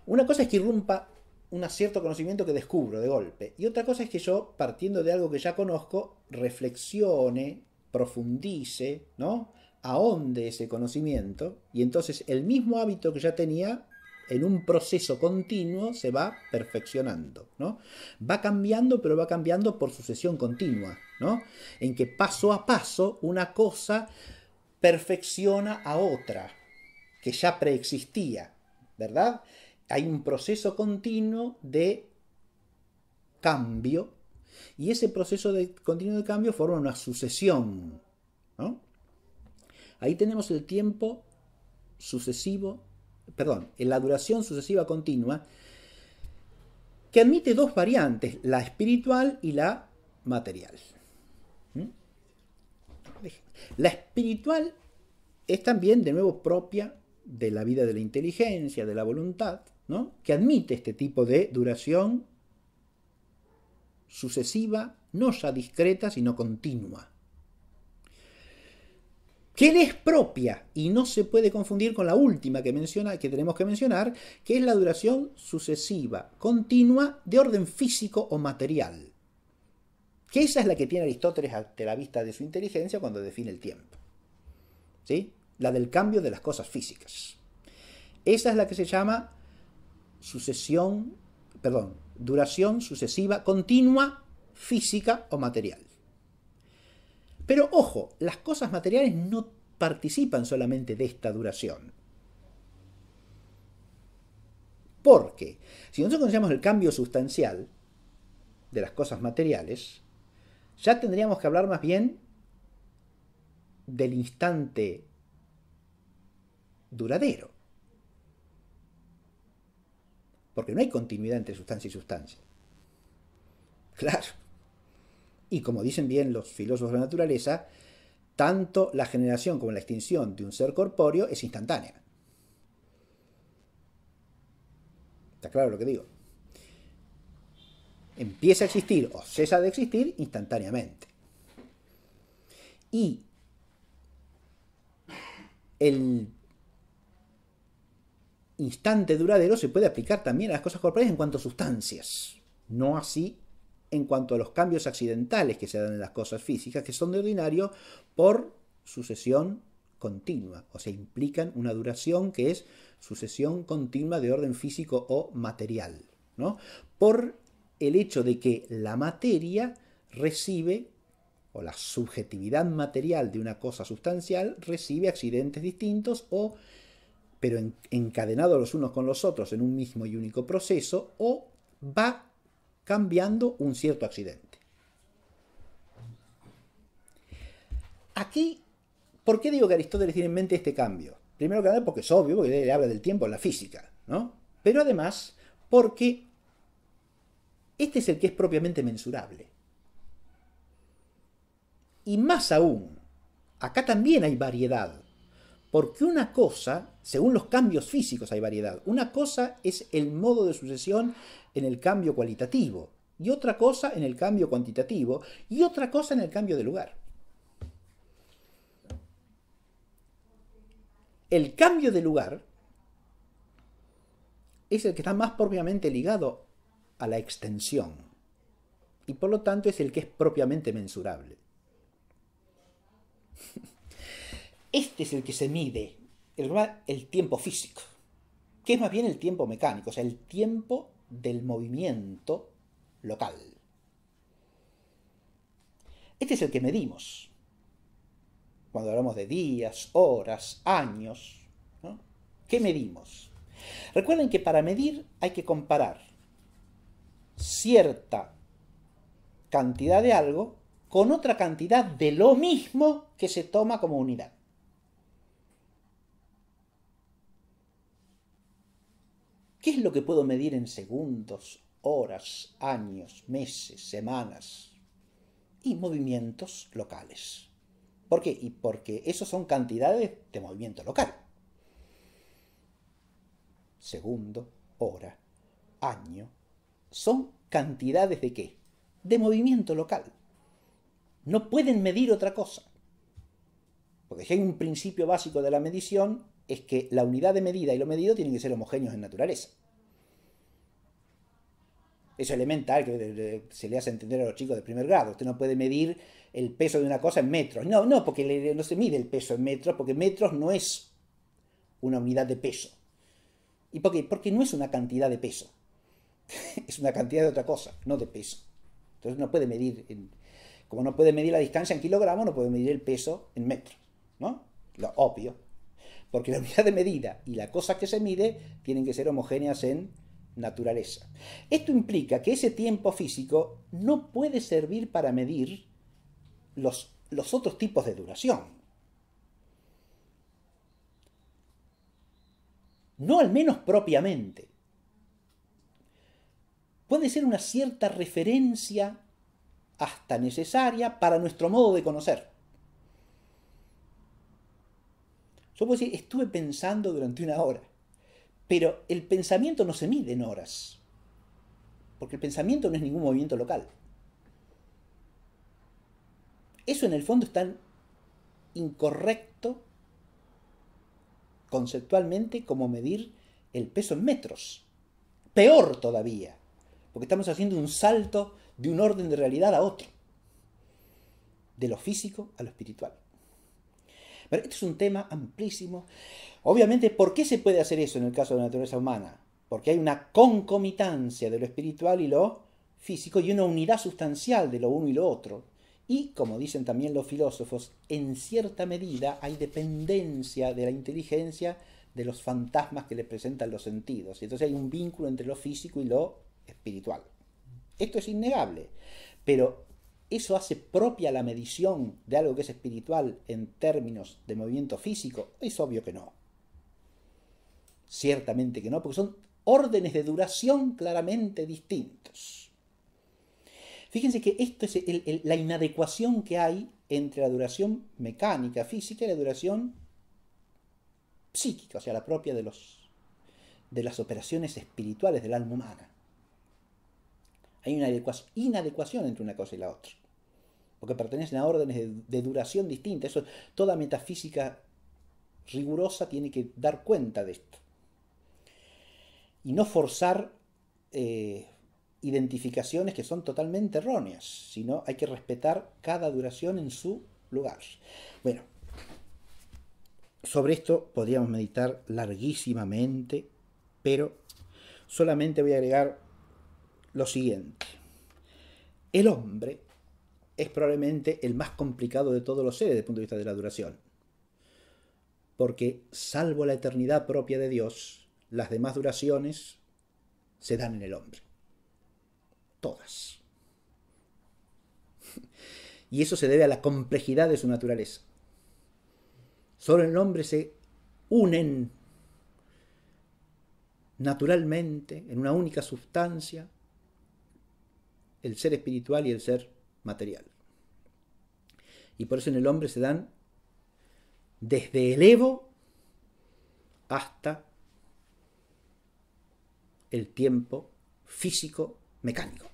Speaker 1: Una cosa es que irrumpa un cierto conocimiento que descubro de golpe. Y otra cosa es que yo, partiendo de algo que ya conozco, reflexione, profundice, ¿no? ahonde ese conocimiento. Y entonces el mismo hábito que ya tenía en un proceso continuo se va perfeccionando, ¿no? Va cambiando, pero va cambiando por sucesión continua, ¿no? En que paso a paso una cosa perfecciona a otra que ya preexistía, ¿verdad? Hay un proceso continuo de cambio y ese proceso de continuo de cambio forma una sucesión, Ahí tenemos el tiempo sucesivo perdón, en la duración sucesiva continua, que admite dos variantes, la espiritual y la material. ¿Mm? La espiritual es también, de nuevo, propia de la vida de la inteligencia, de la voluntad, que admite este tipo de duración sucesiva, no ya discreta, sino continua que es propia y no se puede confundir con la última que, menciona, que tenemos que mencionar, que es la duración sucesiva, continua, de orden físico o material. Que esa es la que tiene Aristóteles ante la vista de su inteligencia cuando define el tiempo. ¿Sí? La del cambio de las cosas físicas. Esa es la que se llama sucesión, perdón, duración sucesiva continua física o material. Pero ojo, las cosas materiales no participan solamente de esta duración. Porque si nosotros consideramos el cambio sustancial de las cosas materiales, ya tendríamos que hablar más bien del instante duradero. Porque no hay continuidad entre sustancia y sustancia. Claro. Y como dicen bien los filósofos de la naturaleza, tanto la generación como la extinción de un ser corpóreo es instantánea. ¿Está claro lo que digo? Empieza a existir o cesa de existir instantáneamente. Y el instante duradero se puede aplicar también a las cosas corpóreas en cuanto a sustancias, no así en cuanto a los cambios accidentales que se dan en las cosas físicas, que son de ordinario por sucesión continua, o sea, implican una duración que es sucesión continua de orden físico o material, ¿no? Por el hecho de que la materia recibe, o la subjetividad material de una cosa sustancial, recibe accidentes distintos o pero encadenados los unos con los otros en un mismo y único proceso, o va cambiando un cierto accidente. Aquí, ¿por qué digo que Aristóteles tiene en mente este cambio? Primero que nada porque es obvio, porque él habla del tiempo en la física, ¿no? Pero además porque este es el que es propiamente mensurable. Y más aún, acá también hay variedad, porque una cosa, según los cambios físicos hay variedad, una cosa es el modo de sucesión en el cambio cualitativo, y otra cosa en el cambio cuantitativo, y otra cosa en el cambio de lugar. El cambio de lugar es el que está más propiamente ligado a la extensión, y por lo tanto es el que es propiamente mensurable. Este es el que se mide, el, tiempo físico, que es más bien el tiempo mecánico, o sea, el tiempo del movimiento local. Este es el que medimos cuando hablamos de días, horas, años. ¿Qué medimos? Recuerden que para medir hay que comparar cierta cantidad de algo con otra cantidad de lo mismo que se toma como unidad. ¿Qué es lo que puedo medir en segundos, horas, años, meses, semanas? Y movimientos locales. ¿Por qué? Y porque esos son cantidades de movimiento local. Segundo, hora, año. Son cantidades de qué? De movimiento local. No pueden medir otra cosa. Porque hay un principio básico de la medición, es que la unidad de medida y lo medido tienen que ser homogéneos en naturaleza. Eso es elemental, que se le hace entender a los chicos de primer grado. Usted no puede medir el peso de una cosa en metros. No, no, porque no se mide el peso en metros, porque metros no es una unidad de peso. ¿Y por qué? Porque no es una cantidad de peso. es una cantidad de otra cosa, no de peso. Entonces no puede medir, como no puede medir la distancia en kilogramos, no puede medir el peso en metros. ¿No? Lo obvio porque la unidad de medida y la cosa que se mide tienen que ser homogéneas en naturaleza. Esto implica que ese tiempo físico no puede servir para medir los, los otros tipos de duración. No al menos propiamente. Puede ser una cierta referencia hasta necesaria para nuestro modo de conocer. Yo puedo decir, estuve pensando durante una hora, pero el pensamiento no se mide en horas, porque el pensamiento no es ningún movimiento local. Eso en el fondo es tan incorrecto conceptualmente como medir el peso en metros. Peor todavía, porque estamos haciendo un salto de un orden de realidad a otro, de lo físico a lo espiritual. Pero este es un tema amplísimo. Obviamente, ¿por qué se puede hacer eso en el caso de la naturaleza humana? Porque hay una concomitancia de lo espiritual y lo físico y una unidad sustancial de lo uno y lo otro. Y, como dicen también los filósofos, en cierta medida hay dependencia de la inteligencia de los fantasmas que le presentan los sentidos. Y Entonces hay un vínculo entre lo físico y lo espiritual. Esto es innegable. Pero eso hace propia la medición de algo que es espiritual en términos de movimiento físico. Es obvio que no. Ciertamente que no, porque son órdenes de duración claramente distintos. Fíjense que esto es la inadecuación que hay entre la duración mecánica, física y la duración psíquica, o sea, la propia de las operaciones espirituales del alma humana. Hay una inadecuación entre una cosa y la otra porque pertenecen a órdenes de, duración distinta. Eso, toda metafísica rigurosa tiene que dar cuenta de esto. Y no forzar eh, identificaciones que son totalmente erróneas, sino hay que respetar cada duración en su lugar. Bueno, sobre esto podríamos meditar larguísimamente, pero solamente voy a agregar lo siguiente. El hombre es probablemente el más complicado de todos los seres desde el punto de vista de la duración. Porque salvo la eternidad propia de Dios, las demás duraciones se dan en el hombre. Todas. Y eso se debe a la complejidad de su naturaleza. Solo en el hombre se unen naturalmente en una única sustancia el ser espiritual y el ser material. Y por eso en el hombre se dan desde el Evo hasta el tiempo físico mecánico.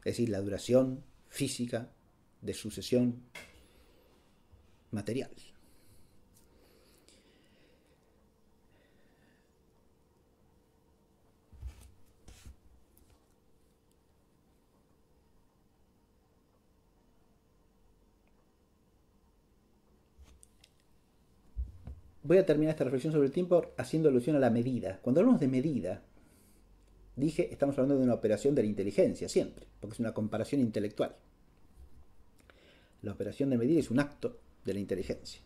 Speaker 1: Es decir, la duración física de sucesión material. voy a terminar esta reflexión sobre el tiempo haciendo alusión a la medida. Cuando hablamos de medida, dije, estamos hablando de una operación de la inteligencia siempre, porque es una comparación intelectual. La operación de medir es un acto de la inteligencia.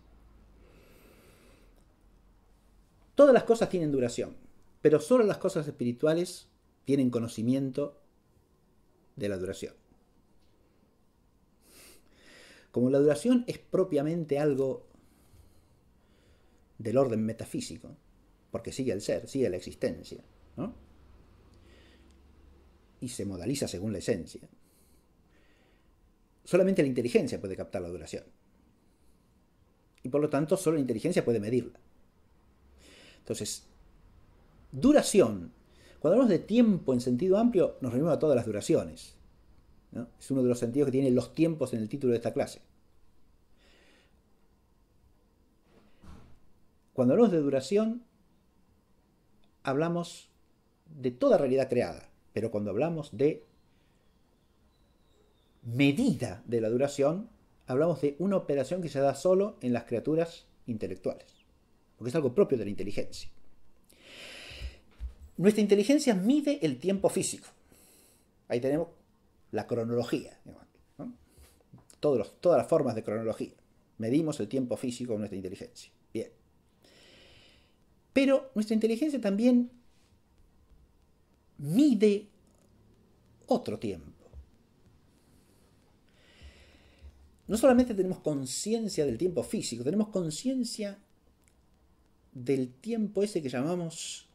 Speaker 1: Todas las cosas tienen duración, pero solo las cosas espirituales tienen conocimiento de la duración. Como la duración es propiamente algo del orden metafísico, porque sigue el ser, sigue la existencia, y se modaliza según la esencia. Solamente la inteligencia puede captar la duración. Y por lo tanto, solo la inteligencia puede medirla. Entonces, duración. Cuando hablamos de tiempo en sentido amplio, nos referimos a todas las duraciones. Es uno de los sentidos que tienen los tiempos en el título de esta clase. Cuando hablamos de duración, hablamos de toda realidad creada, pero cuando hablamos de medida de la duración, hablamos de una operación que se da solo en las criaturas intelectuales, porque es algo propio de la inteligencia. Nuestra inteligencia mide el tiempo físico. Ahí tenemos la cronología, todas las formas de cronología. Medimos el tiempo físico con nuestra inteligencia. Pero nuestra inteligencia también mide otro tiempo. No solamente tenemos conciencia del tiempo físico, tenemos conciencia del tiempo ese que llamamos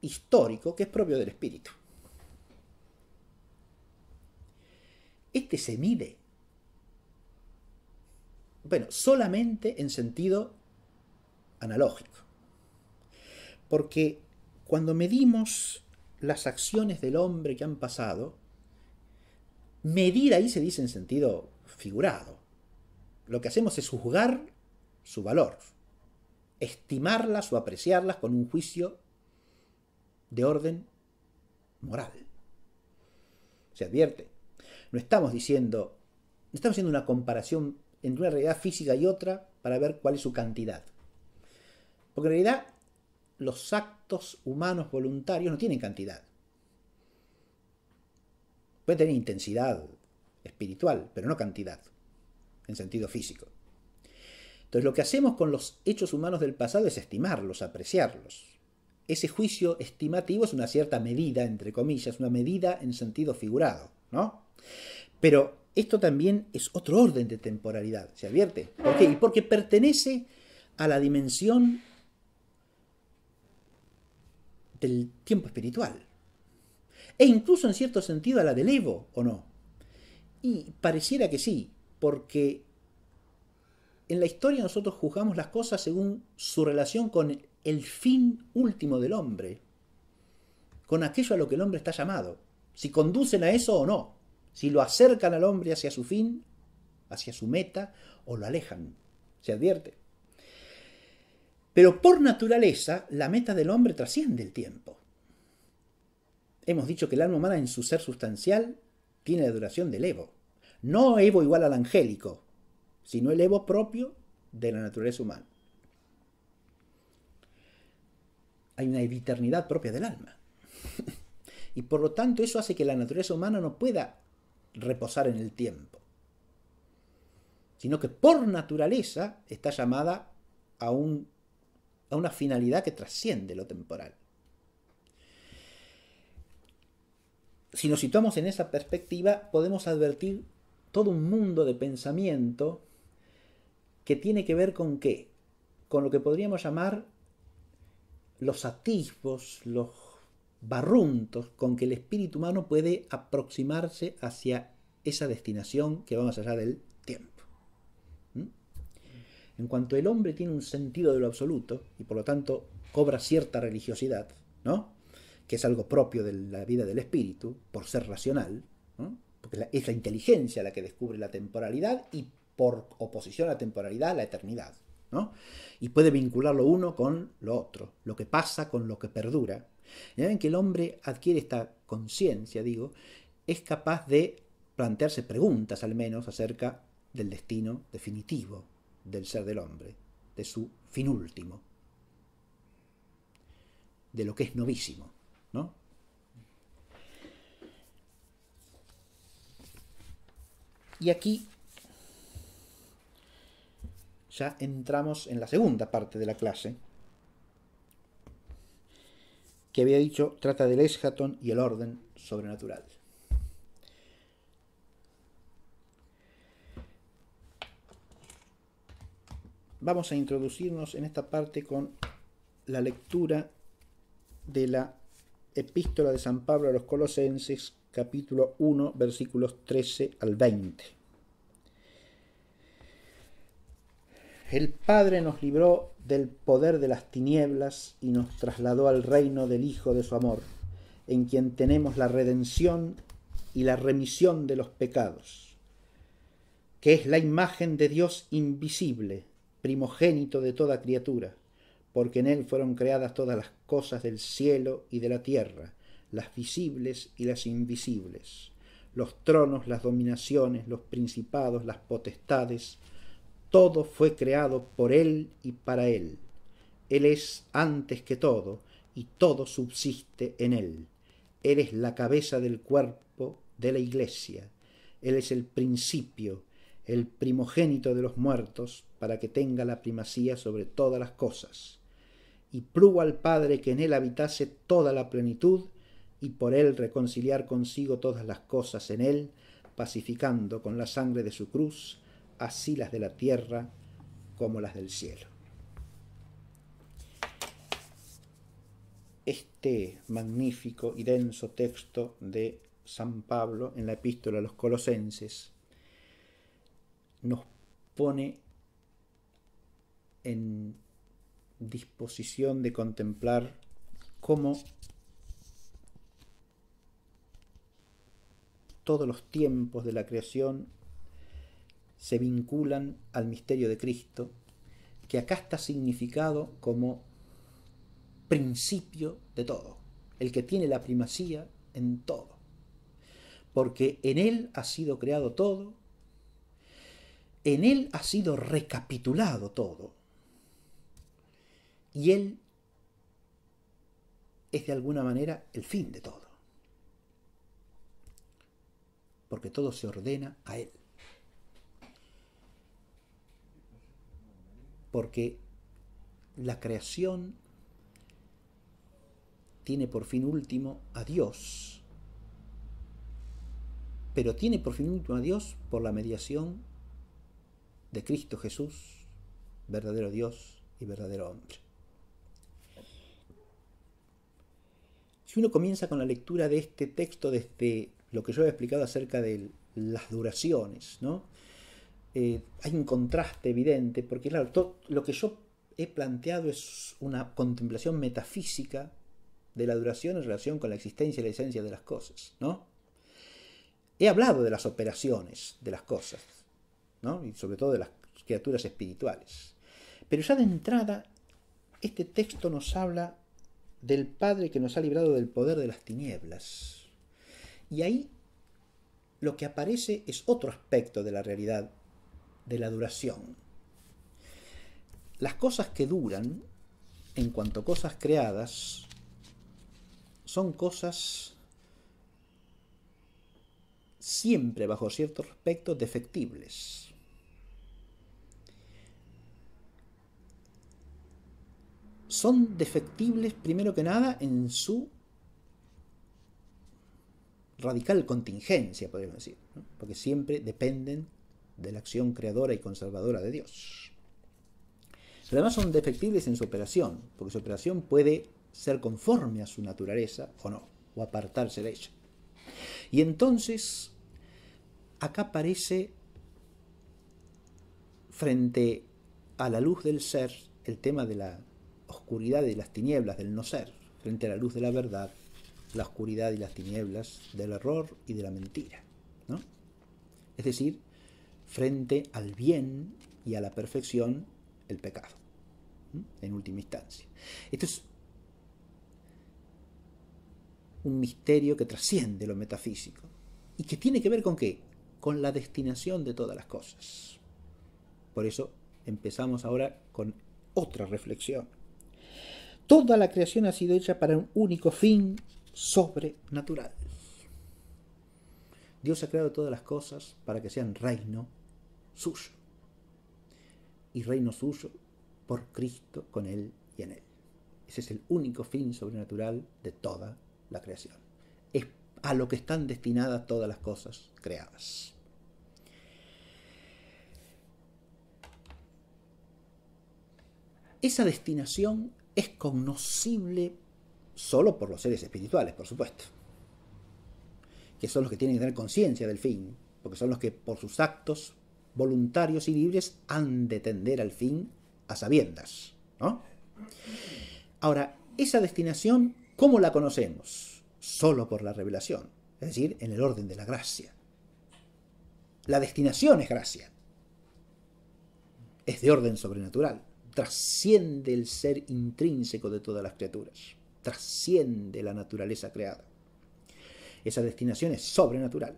Speaker 1: histórico, que es propio del espíritu. Este se mide. Bueno, solamente en sentido analógico. Porque cuando medimos las acciones del hombre que han pasado, medir ahí se dice en sentido figurado. Lo que hacemos es juzgar su valor, estimarlas o apreciarlas con un juicio de orden moral. Se advierte. No estamos diciendo, no estamos haciendo una comparación entre una realidad física y otra para ver cuál es su cantidad. Porque en realidad los actos humanos voluntarios no tienen cantidad. Puede tener intensidad espiritual, pero no cantidad, en sentido físico. Entonces lo que hacemos con los hechos humanos del pasado es estimarlos, apreciarlos. Ese juicio estimativo es una cierta medida, entre comillas, una medida en sentido figurado, ¿no? Pero esto también es otro orden de temporalidad, ¿se advierte? ¿Por qué? Porque pertenece a la dimensión del tiempo espiritual. E incluso en cierto sentido a la del Evo, ¿o no? Y pareciera que sí, porque en la historia nosotros juzgamos las cosas según su relación con el fin último del hombre, con aquello a lo que el hombre está llamado, si conducen a eso o no, si lo acercan al hombre hacia su fin, hacia su meta, o lo alejan. ¿Se advierte? Pero por naturaleza, la meta del hombre trasciende el tiempo. Hemos dicho que el alma humana en su ser sustancial tiene la duración del Evo. No Evo igual al angélico, sino el Evo propio de la naturaleza humana. Hay una eternidad propia del alma. y por lo tanto eso hace que la naturaleza humana no pueda reposar en el tiempo, sino que por naturaleza está llamada a un a una finalidad que trasciende lo temporal. Si nos situamos en esa perspectiva, podemos advertir todo un mundo de pensamiento que tiene que ver con qué? Con lo que podríamos llamar los atisbos, los barruntos con que el espíritu humano puede aproximarse hacia esa destinación que va más allá del en cuanto el hombre tiene un sentido de lo absoluto y por lo tanto cobra cierta religiosidad, ¿no? que es algo propio de la vida del espíritu, por ser racional, porque es la inteligencia la que descubre la temporalidad y por oposición a la temporalidad la eternidad. ¿no? Y puede vincular lo uno con lo otro, lo que pasa con lo que perdura. Ya ven que el hombre adquiere esta conciencia, digo, es capaz de plantearse preguntas al menos acerca del destino definitivo, del ser del hombre, de su fin último, de lo que es novísimo, ¿no? Y aquí ya entramos en la segunda parte de la clase, que había dicho trata del eschaton y el orden sobrenatural. vamos a introducirnos en esta parte con la lectura de la epístola de San Pablo a los Colosenses, capítulo 1, versículos 13 al 20. El Padre nos libró del poder de las tinieblas y nos trasladó al reino del Hijo de su amor, en quien tenemos la redención y la remisión de los pecados, que es la imagen de Dios invisible primogénito de toda criatura, porque en él fueron creadas todas las cosas del cielo y de la tierra, las visibles y las invisibles, los tronos, las dominaciones, los principados, las potestades, todo fue creado por él y para él. Él es antes que todo, y todo subsiste en él. Él es la cabeza del cuerpo de la iglesia. Él es el principio, el primogénito de los muertos, para que tenga la primacía sobre todas las cosas. Y prúo al Padre que en él habitase toda la plenitud, y por él reconciliar consigo todas las cosas en él, pacificando con la sangre de su cruz, así las de la tierra como las del cielo. Este magnífico y denso texto de San Pablo en la epístola a los colosenses nos pone en disposición de contemplar cómo todos los tiempos de la creación se vinculan al misterio de Cristo, que acá está significado como principio de todo, el que tiene la primacía en todo, porque en Él ha sido creado todo en él ha sido recapitulado todo. Y él es de alguna manera el fin de todo. Porque todo se ordena a él. Porque la creación tiene por fin último a Dios. Pero tiene por fin último a Dios por la mediación de Cristo Jesús, verdadero Dios y verdadero hombre. Si uno comienza con la lectura de este texto desde lo que yo he explicado acerca de las duraciones, ¿no? Eh, hay un contraste evidente, porque claro, lo que yo he planteado es una contemplación metafísica de la duración en relación con la existencia y la esencia de las cosas, ¿no? He hablado de las operaciones de las cosas, y sobre todo de las criaturas espirituales. Pero ya de entrada, este texto nos habla del Padre que nos ha librado del poder de las tinieblas. Y ahí lo que aparece es otro aspecto de la realidad, de la duración. Las cosas que duran, en cuanto a cosas creadas, son cosas siempre bajo cierto aspecto defectibles. son defectibles primero que nada en su radical contingencia, podríamos decir, porque siempre dependen de la acción creadora y conservadora de Dios. Pero además son defectibles en su operación, porque su operación puede ser conforme a su naturaleza o no, o apartarse de ella. Y entonces, acá aparece frente a la luz del ser el tema de la oscuridad y las tinieblas del no ser, frente a la luz de la verdad, la oscuridad y las tinieblas del error y de la mentira. ¿no? Es decir, frente al bien y a la perfección, el pecado, en última instancia. Esto es un misterio que trasciende lo metafísico y que tiene que ver con qué? Con la destinación de todas las cosas. Por eso empezamos ahora con otra reflexión Toda la creación ha sido hecha para un único fin sobrenatural. Dios ha creado todas las cosas para que sean reino suyo. Y reino suyo por Cristo, con Él y en Él. Ese es el único fin sobrenatural de toda la creación. Es a lo que están destinadas todas las cosas creadas. Esa destinación es conocible solo por los seres espirituales, por supuesto, que son los que tienen que tener conciencia del fin, porque son los que por sus actos voluntarios y libres han de tender al fin a sabiendas. Ahora, esa destinación, ¿cómo la conocemos? Solo por la revelación, es decir, en el orden de la gracia. La destinación es gracia, es de orden sobrenatural trasciende el ser intrínseco de todas las criaturas, trasciende la naturaleza creada. Esa destinación es sobrenatural.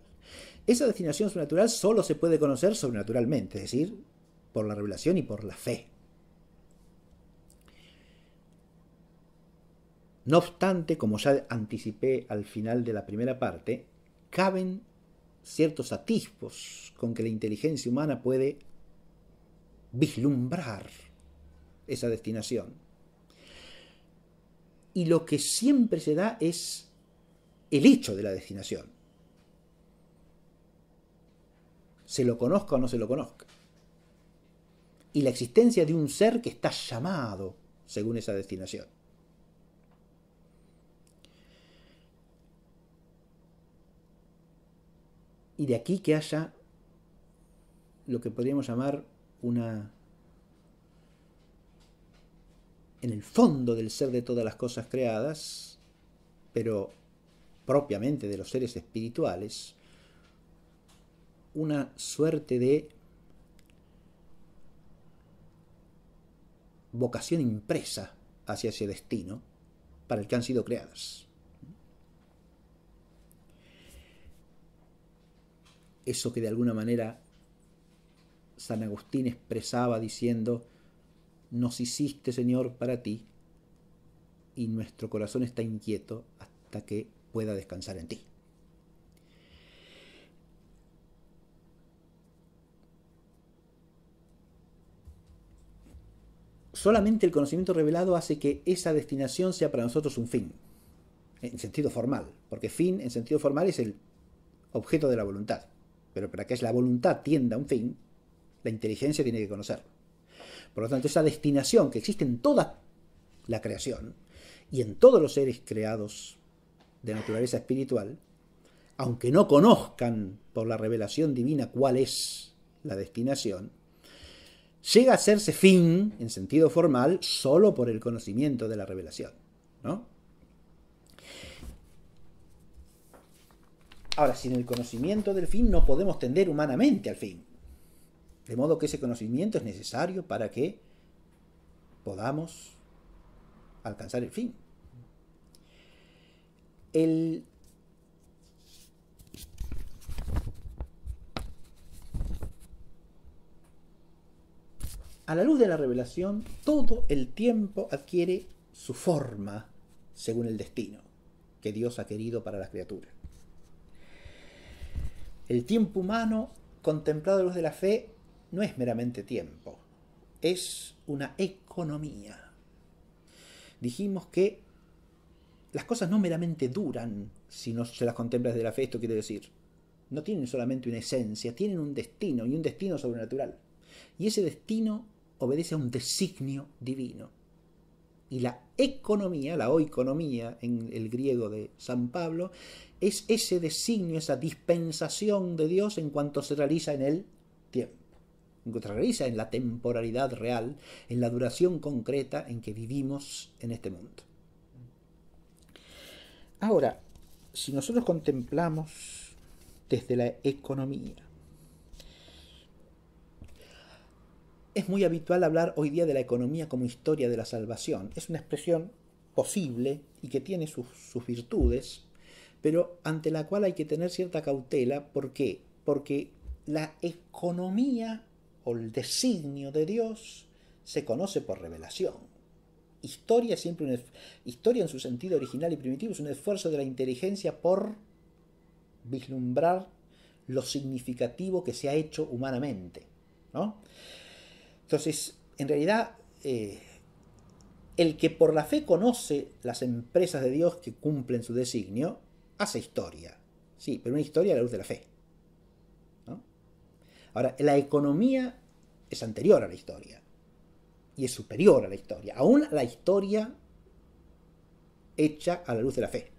Speaker 1: Esa destinación sobrenatural solo se puede conocer sobrenaturalmente, es decir, por la revelación y por la fe. No obstante, como ya anticipé al final de la primera parte, caben ciertos atisbos con que la inteligencia humana puede vislumbrar esa destinación. Y lo que siempre se da es el hecho de la destinación. Se lo conozca o no se lo conozca. Y la existencia de un ser que está llamado según esa destinación. Y de aquí que haya lo que podríamos llamar una en el fondo del ser de todas las cosas creadas, pero propiamente de los seres espirituales, una suerte de vocación impresa hacia ese destino para el que han sido creadas. Eso que de alguna manera San Agustín expresaba diciendo, nos hiciste, Señor, para ti, y nuestro corazón está inquieto hasta que pueda descansar en ti. Solamente el conocimiento revelado hace que esa destinación sea para nosotros un fin, en sentido formal, porque fin en sentido formal es el objeto de la voluntad, pero para que la voluntad tienda a un fin, la inteligencia tiene que conocerlo. Por lo tanto, esa destinación que existe en toda la creación y en todos los seres creados de naturaleza espiritual, aunque no conozcan por la revelación divina cuál es la destinación, llega a hacerse fin, en sentido formal, solo por el conocimiento de la revelación. ¿no? Ahora, sin el conocimiento del fin no podemos tender humanamente al fin. De modo que ese conocimiento es necesario para que podamos alcanzar el fin. A la luz de la revelación, todo el tiempo adquiere su forma según el destino que Dios ha querido para las criaturas. El tiempo humano, contemplado a la luz de la fe, no es meramente tiempo, es una economía. Dijimos que las cosas no meramente duran si no se las contemplas desde la fe, esto quiere decir. No tienen solamente una esencia, tienen un destino y un destino sobrenatural. Y ese destino obedece a un designio divino. Y la economía, la oikonomía en el griego de San Pablo, es ese designio, esa dispensación de Dios en cuanto se realiza en el tiempo realiza en la temporalidad real, en la duración concreta en que vivimos en este mundo. Ahora, si nosotros contemplamos desde la economía, es muy habitual hablar hoy día de la economía como historia de la salvación. Es una expresión posible y que tiene sus, sus virtudes, pero ante la cual hay que tener cierta cautela. ¿Por qué? Porque la economía o el designio de Dios se conoce por revelación. Historia, siempre una, historia en su sentido original y primitivo es un esfuerzo de la inteligencia por vislumbrar lo significativo que se ha hecho humanamente. ¿no? Entonces, en realidad, eh, el que por la fe conoce las empresas de Dios que cumplen su designio, hace historia. Sí, pero una historia a la luz de la fe. Ahora, la economía es anterior a la historia y es superior a la historia, aún la historia hecha a la luz de la fe.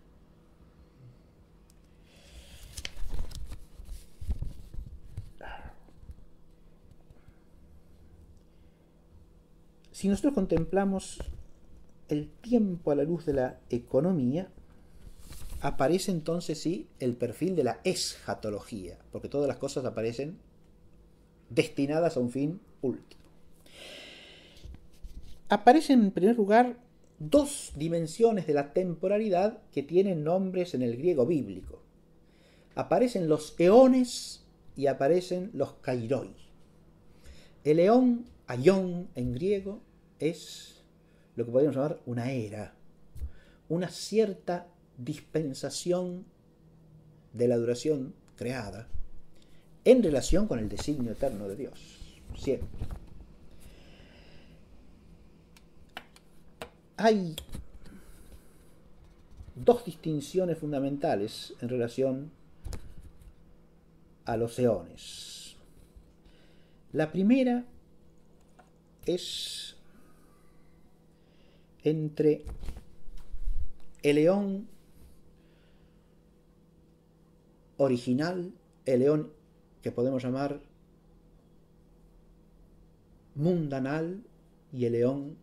Speaker 1: Si nosotros contemplamos el tiempo a la luz de la economía, aparece entonces sí el perfil de la eschatología, porque todas las cosas aparecen destinadas a un fin último. Aparecen en primer lugar dos dimensiones de la temporalidad que tienen nombres en el griego bíblico. Aparecen los eones y aparecen los kairoi. El eón, ayón en griego, es lo que podríamos llamar una era, una cierta dispensación de la duración creada en relación con el designio eterno de Dios. Siempre. Hay dos distinciones fundamentales en relación a los eones. La primera es entre el león original, el león que podemos llamar mundanal y el león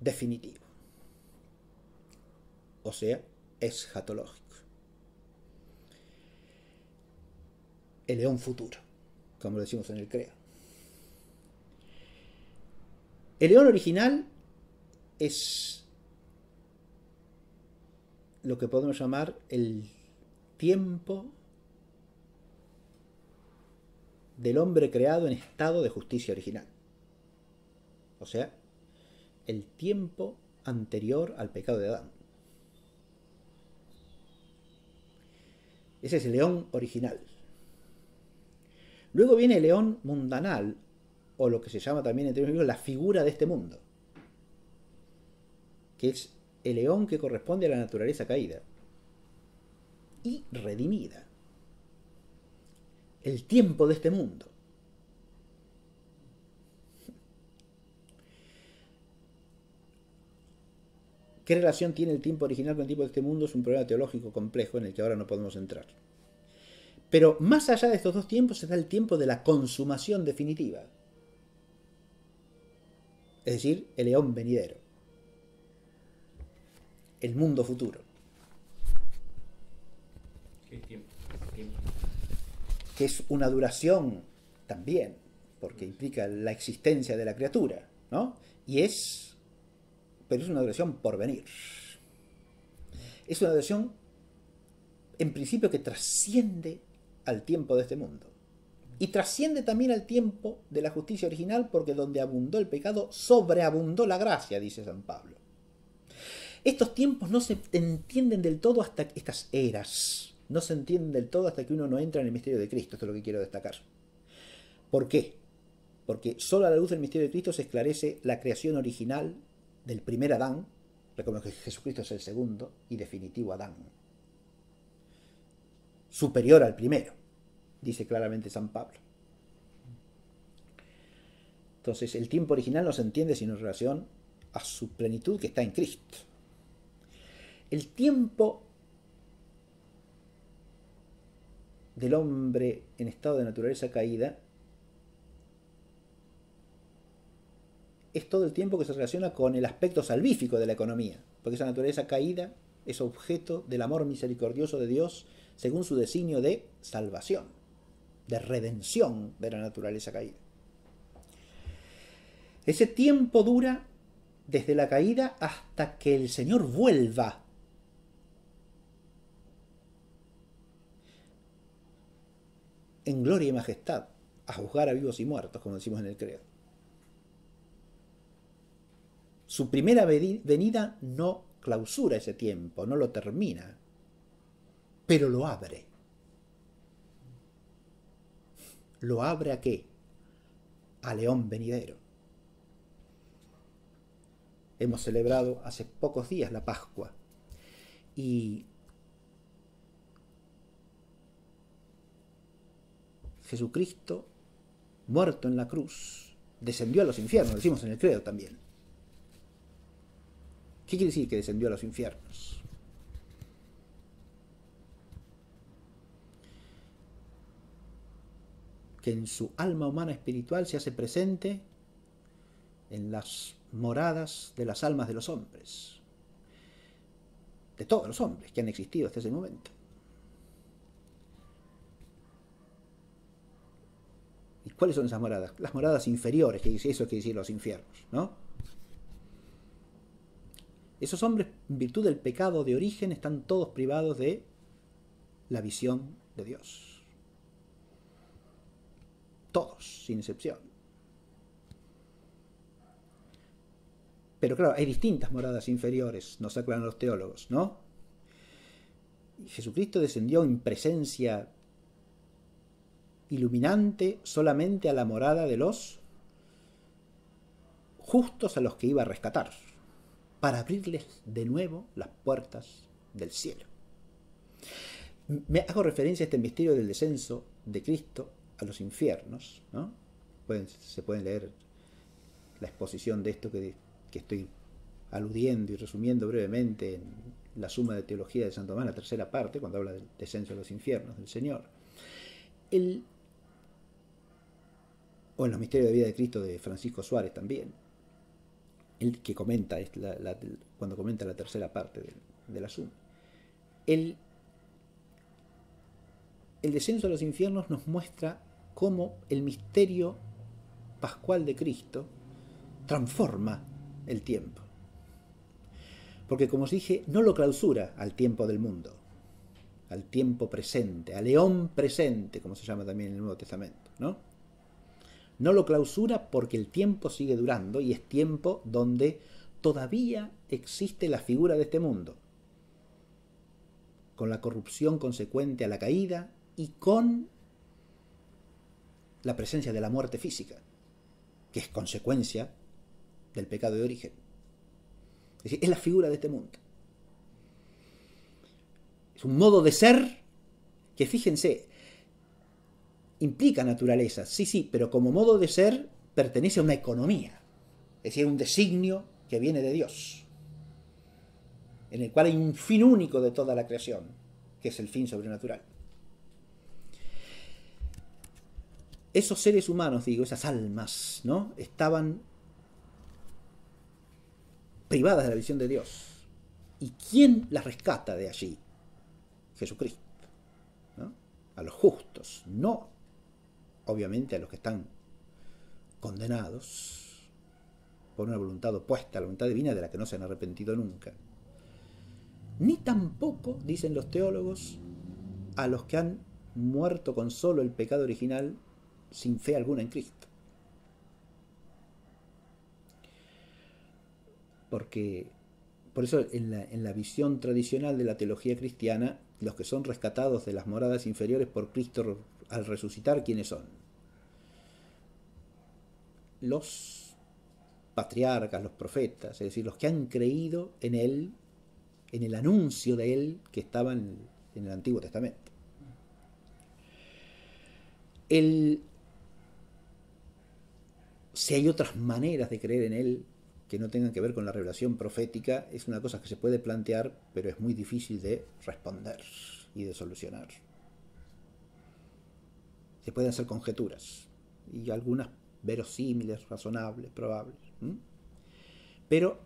Speaker 1: definitivo, o sea, es jatológico. El león futuro, como lo decimos en el CREA. El león original es lo que podemos llamar el tiempo del hombre creado en estado de justicia original. O sea, el tiempo anterior al pecado de Adán. Ese es el león original. Luego viene el león mundanal, o lo que se llama también en términos la figura de este mundo, que es el león que corresponde a la naturaleza caída y redimida. El tiempo de este mundo. ¿Qué relación tiene el tiempo original con el tiempo de este mundo? Es un problema teológico complejo en el que ahora no podemos entrar. Pero más allá de estos dos tiempos está el tiempo de la consumación definitiva. Es decir, el león venidero. El mundo futuro. que es una duración también, porque implica la existencia de la criatura, ¿no? Y es, pero es una duración por venir. Es una duración, en principio, que trasciende al tiempo de este mundo. Y trasciende también al tiempo de la justicia original, porque donde abundó el pecado, sobreabundó la gracia, dice San Pablo. Estos tiempos no se entienden del todo hasta estas eras no se entiende del todo hasta que uno no entra en el misterio de Cristo. Esto es lo que quiero destacar. ¿Por qué? Porque solo a la luz del misterio de Cristo se esclarece la creación original del primer Adán, reconozco que Jesucristo es el segundo y definitivo Adán, superior al primero, dice claramente San Pablo. Entonces, el tiempo original no se entiende sino en relación a su plenitud que está en Cristo. El tiempo del hombre en estado de naturaleza caída es todo el tiempo que se relaciona con el aspecto salvífico de la economía, porque esa naturaleza caída es objeto del amor misericordioso de Dios según su designio de salvación, de redención de la naturaleza caída. Ese tiempo dura desde la caída hasta que el Señor vuelva en gloria y majestad a juzgar a vivos y muertos, como decimos en el credo. Su primera venida no clausura ese tiempo, no lo termina, pero lo abre. ¿Lo abre a qué? A León venidero. Hemos celebrado hace pocos días la Pascua y Jesucristo, muerto en la cruz, descendió a los infiernos, decimos en el credo también. ¿Qué quiere decir que descendió a los infiernos? Que en su alma humana espiritual se hace presente en las moradas de las almas de los hombres, de todos los hombres que han existido hasta ese momento. ¿Y cuáles son esas moradas? Las moradas inferiores, que dice eso, que dicen los infiernos, ¿no? Esos hombres, en virtud del pecado de origen, están todos privados de la visión de Dios. Todos, sin excepción. Pero claro, hay distintas moradas inferiores, nos aclaran los teólogos, ¿no? Jesucristo descendió en presencia iluminante solamente a la morada de los justos a los que iba a rescatar, para abrirles de nuevo las puertas del cielo. Me hago referencia a este misterio del descenso de Cristo a los infiernos, ¿no? se pueden leer la exposición de esto que, estoy aludiendo y resumiendo brevemente en la suma de teología de Santo Tomás, la tercera parte, cuando habla del descenso a los infiernos del Señor. El, o en los misterios de vida de Cristo de Francisco Suárez también, el que comenta cuando comenta la tercera parte del, asunto. El, el descenso a los infiernos nos muestra cómo el misterio pascual de Cristo transforma el tiempo. Porque como os dije, no lo clausura al tiempo del mundo, al tiempo presente, al león presente, como se llama también en el Nuevo Testamento, ¿no? No lo clausura porque el tiempo sigue durando y es tiempo donde todavía existe la figura de este mundo, con la corrupción consecuente a la caída y con la presencia de la muerte física, que es consecuencia del pecado de origen. Es, decir, es la figura de este mundo. Es un modo de ser que, fíjense, implica naturaleza, sí, sí, pero como modo de ser pertenece a una economía, es decir, un designio que viene de Dios, en el cual hay un fin único de toda la creación, que es el fin sobrenatural. Esos seres humanos, digo, esas almas, ¿no? Estaban privadas de la visión de Dios. ¿Y quién las rescata de allí? Jesucristo. ¿no? A los justos, no obviamente a los que están condenados por una voluntad opuesta a la voluntad divina de la que no se han arrepentido nunca, ni tampoco, dicen los teólogos, a los que han muerto con solo el pecado original sin fe alguna en Cristo. Porque, por eso en la, en la visión tradicional de la teología cristiana, los que son rescatados de las moradas inferiores por Cristo al resucitar, ¿quiénes son? Los patriarcas, los profetas, es decir, los que han creído en Él, en el anuncio de Él que estaban en el Antiguo Testamento. si hay otras maneras de creer en Él que no tengan que ver con la revelación profética, es una cosa que se puede plantear, pero es muy difícil de responder y de solucionar se pueden hacer conjeturas y algunas verosímiles, razonables, probables. Pero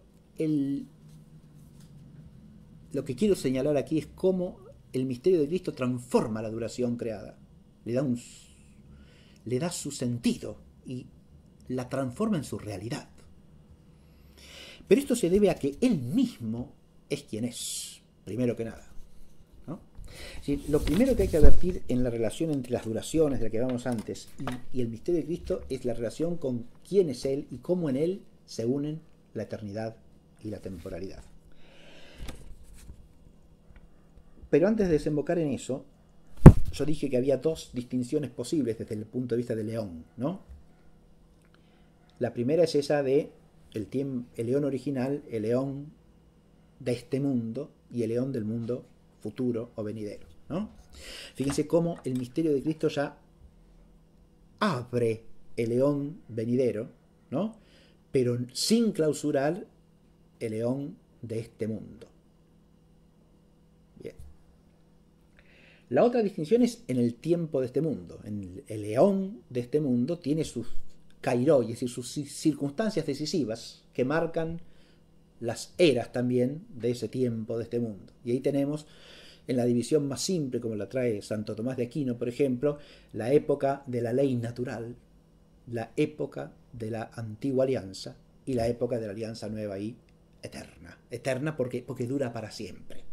Speaker 1: lo que quiero señalar aquí es cómo el misterio de Cristo transforma la duración creada, le le da su sentido y la transforma en su realidad. Pero esto se debe a que Él mismo es quien es, primero que nada lo primero que hay que advertir en la relación entre las duraciones de la que hablamos antes y, el misterio de Cristo es la relación con quién es Él y cómo en Él se unen la eternidad y la temporalidad. Pero antes de desembocar en eso, yo dije que había dos distinciones posibles desde el punto de vista del León, ¿no? La primera es esa de el león original, el león de este mundo y el león del mundo futuro o venidero. ¿no? Fíjense cómo el misterio de Cristo ya abre el león venidero, ¿no? pero sin clausurar el león de este mundo. Bien. La otra distinción es en el tiempo de este mundo. el león de este mundo tiene sus kairoi, y sus circunstancias decisivas que marcan las eras también de ese tiempo, de este mundo. Y ahí tenemos en la división más simple, como la trae Santo Tomás de Aquino, por ejemplo, la época de la ley natural, la época de la antigua alianza y la época de la alianza nueva y eterna. Eterna porque, porque dura para siempre.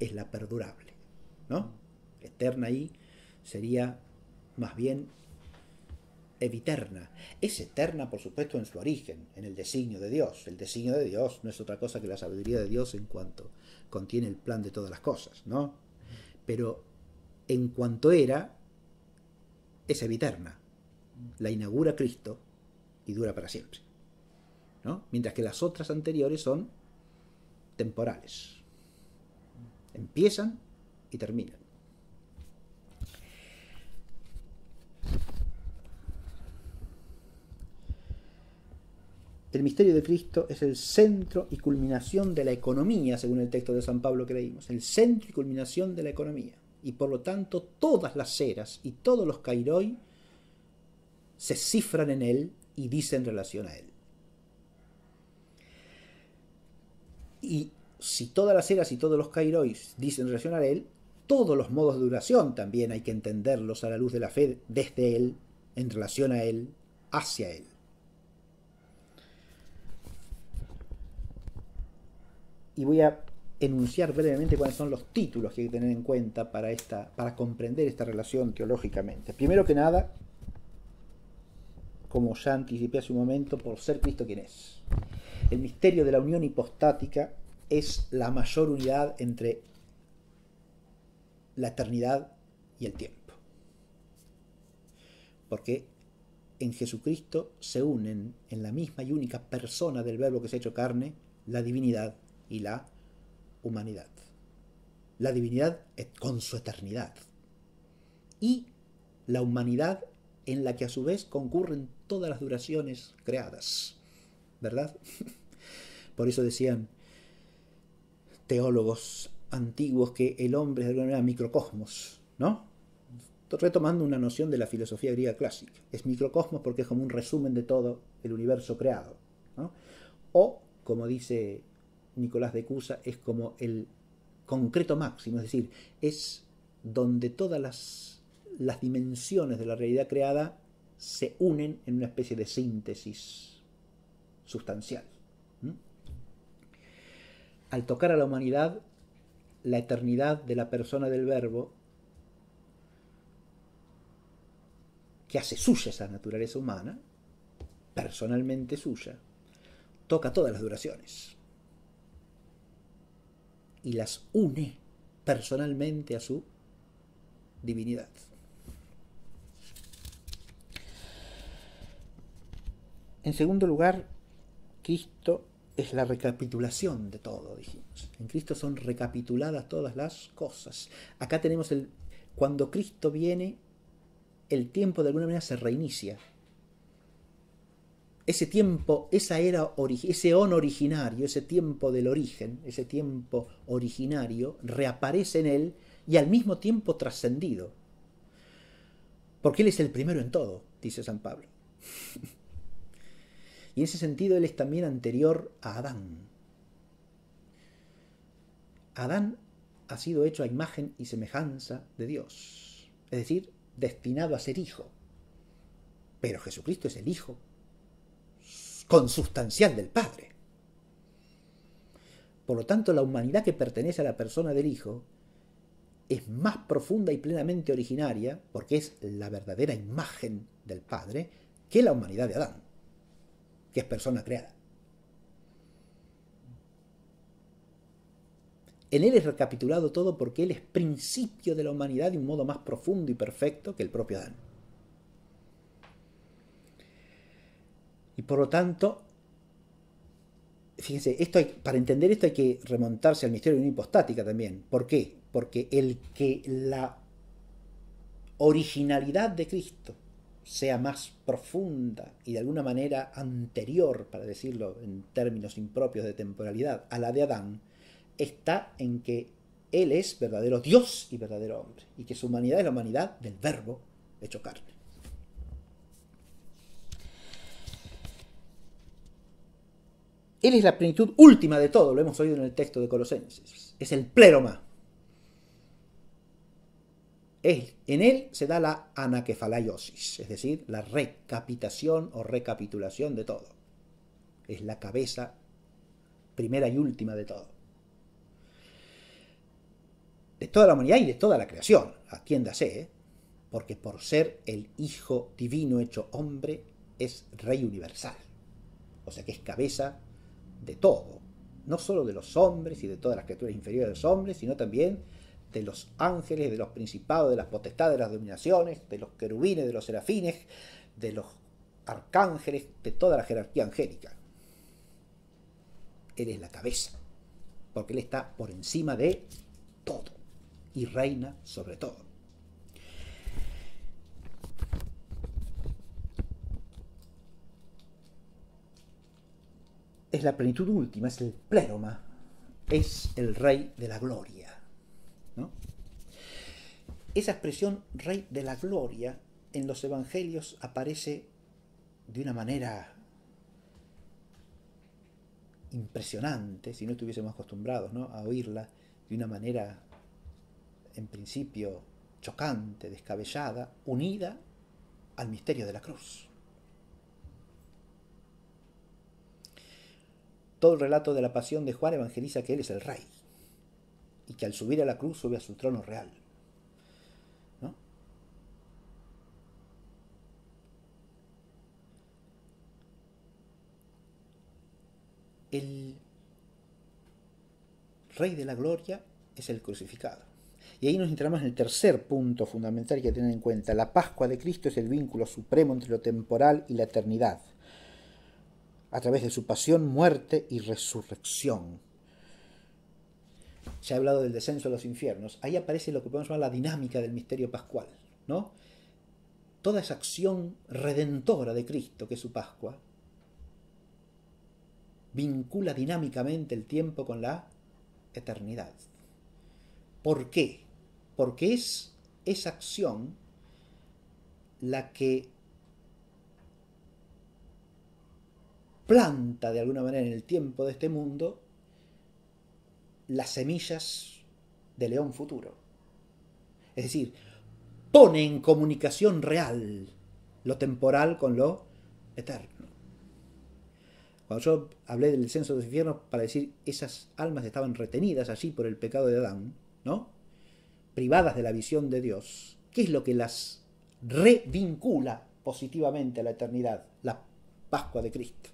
Speaker 1: Es la perdurable, ¿no? Eterna ahí sería más bien es eterna, por supuesto, en su origen, en el designio de Dios. El designio de Dios no es otra cosa que la sabiduría de Dios en cuanto contiene el plan de todas las cosas, ¿no? Pero en cuanto era, es eviterna. La inaugura Cristo y dura para siempre. ¿no? Mientras que las otras anteriores son temporales. Empiezan y terminan. El misterio de Cristo es el centro y culminación de la economía, según el texto de San Pablo que leímos, el centro y culminación de la economía. Y por lo tanto, todas las eras y todos los kairoi se cifran en él y dicen relación a él. Y si todas las eras y todos los kairois dicen relación a él, todos los modos de duración también hay que entenderlos a la luz de la fe desde él, en relación a él, hacia él. y voy a enunciar brevemente cuáles son los títulos que hay que tener en cuenta para, esta, para comprender esta relación teológicamente. Primero que nada, como ya anticipé hace un momento, por ser Cristo quien es. El misterio de la unión hipostática es la mayor unidad entre la eternidad y el tiempo. Porque en Jesucristo se unen en la misma y única persona del verbo que se ha hecho carne la divinidad y la humanidad. La divinidad con su eternidad. Y la humanidad en la que a su vez concurren todas las duraciones creadas. ¿Verdad? Por eso decían teólogos antiguos que el hombre es de alguna manera microcosmos, ¿no? Retomando una noción de la filosofía griega clásica. Es microcosmos porque es como un resumen de todo el universo creado. O, como dice Nicolás de Cusa es como el concreto máximo, es decir, es donde todas las, dimensiones de la realidad creada se unen en una especie de síntesis sustancial. Al tocar a la humanidad, la eternidad de la persona del verbo, que hace suya esa naturaleza humana, personalmente suya, toca todas las duraciones y las une personalmente a su divinidad. En segundo lugar, Cristo es la recapitulación de todo, dijimos. En Cristo son recapituladas todas las cosas. Acá tenemos el... Cuando Cristo viene, el tiempo de alguna manera se reinicia ese tiempo, esa era, ese on originario, ese tiempo del origen, ese tiempo originario, reaparece en él y al mismo tiempo trascendido. Porque él es el primero en todo, dice San Pablo. y en ese sentido él es también anterior a Adán. Adán ha sido hecho a imagen y semejanza de Dios, es decir, destinado a ser hijo. Pero Jesucristo es el Hijo consustancial del Padre. Por lo tanto, la humanidad que pertenece a la persona del Hijo es más profunda y plenamente originaria, porque es la verdadera imagen del Padre, que la humanidad de Adán, que es persona creada. En él es recapitulado todo porque él es principio de la humanidad de un modo más profundo y perfecto que el propio Adán. Y por lo tanto, fíjense, esto para entender esto hay que remontarse al misterio de una hipostática también. ¿Por qué? Porque el que la originalidad de Cristo sea más profunda y de alguna manera anterior, para decirlo en términos impropios de temporalidad, a la de Adán, está en que Él es verdadero Dios y verdadero hombre, y que su humanidad es la humanidad del verbo hecho carne. Él es la plenitud última de todo, lo hemos oído en el texto de Colosenses. Es el pleroma. en él se da la anakefalaiosis, es decir, la recapitación o recapitulación de todo. Es la cabeza primera y última de todo. De toda la humanidad y de toda la creación, atiéndase, sé? ¿eh? porque por ser el Hijo divino hecho hombre, es Rey universal. O sea que es cabeza de todo, no solo de los hombres y de todas las criaturas inferiores de los hombres, sino también de los ángeles, de los principados, de las potestades, de las dominaciones, de los querubines, de los serafines, de los arcángeles, de toda la jerarquía angélica. Él es la cabeza, porque Él está por encima de todo y reina sobre todo. es la plenitud última, es el pleroma, es el rey de la gloria. Esa expresión rey de la gloria en los evangelios aparece de una manera impresionante, si no estuviésemos acostumbrados a oírla de una manera, en principio, chocante, descabellada, unida al misterio de la cruz. Todo el relato de la pasión de Juan evangeliza que Él es el rey y que al subir a la cruz sube a su trono real. El rey de la gloria es el crucificado. Y ahí nos entramos en el tercer punto fundamental que tener en cuenta. La Pascua de Cristo es el vínculo supremo entre lo temporal y la eternidad a través de su pasión, muerte y resurrección. Se ha hablado del descenso a los infiernos. Ahí aparece lo que podemos llamar la dinámica del misterio pascual, ¿no? Toda esa acción redentora de Cristo, que es su Pascua, vincula dinámicamente el tiempo con la eternidad. ¿Por qué? Porque es esa acción la que planta de alguna manera en el tiempo de este mundo las semillas de León futuro. Es decir, pone en comunicación real lo temporal con lo eterno. Cuando yo hablé del censo de los infiernos para decir esas almas estaban retenidas allí por el pecado de Adán, ¿no? Privadas de la visión de Dios. ¿Qué es lo que las revincula positivamente a la eternidad? La Pascua de Cristo.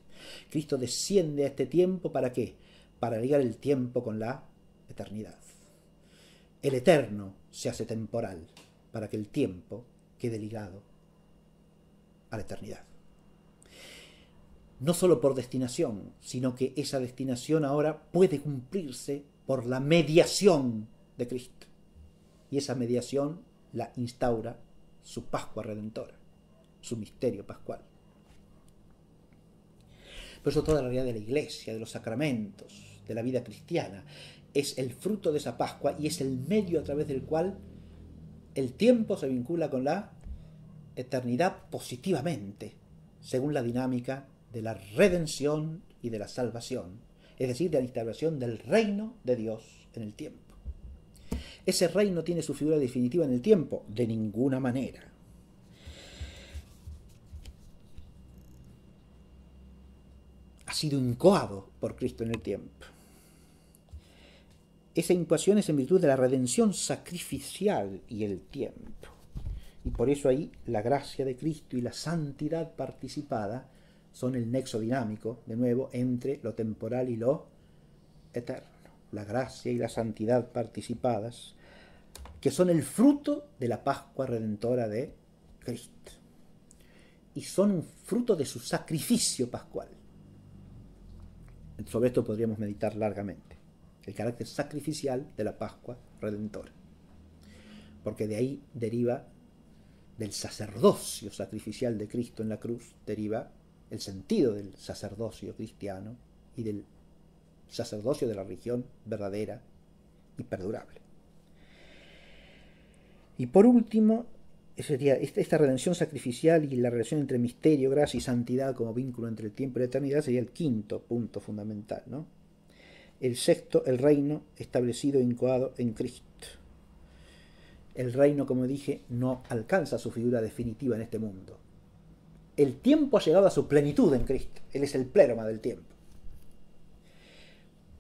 Speaker 1: Cristo desciende a este tiempo para qué? Para ligar el tiempo con la eternidad. El eterno se hace temporal para que el tiempo quede ligado a la eternidad. No solo por destinación, sino que esa destinación ahora puede cumplirse por la mediación de Cristo. Y esa mediación la instaura su Pascua Redentora, su misterio pascual. Por eso toda la realidad de la iglesia, de los sacramentos, de la vida cristiana, es el fruto de esa Pascua y es el medio a través del cual el tiempo se vincula con la eternidad positivamente, según la dinámica de la redención y de la salvación, es decir, de la instalación del reino de Dios en el tiempo. Ese reino tiene su figura definitiva en el tiempo, de ninguna manera. sido incoado por Cristo en el tiempo. Esa incoación es en virtud de la redención sacrificial y el tiempo. Y por eso ahí la gracia de Cristo y la santidad participada son el nexo dinámico, de nuevo, entre lo temporal y lo eterno. La gracia y la santidad participadas, que son el fruto de la Pascua redentora de Cristo. Y son fruto de su sacrificio pascual. Sobre esto podríamos meditar largamente, el carácter sacrificial de la Pascua Redentora, porque de ahí deriva, del sacerdocio sacrificial de Cristo en la cruz, deriva el sentido del sacerdocio cristiano y del sacerdocio de la religión verdadera y perdurable. Y por último, esta redención sacrificial y la relación entre misterio, gracia y santidad como vínculo entre el tiempo y la eternidad sería el quinto punto fundamental. El sexto, el reino establecido e incoado en Cristo. El reino, como dije, no alcanza su figura definitiva en este mundo. El tiempo ha llegado a su plenitud en Cristo. Él es el pleroma del tiempo.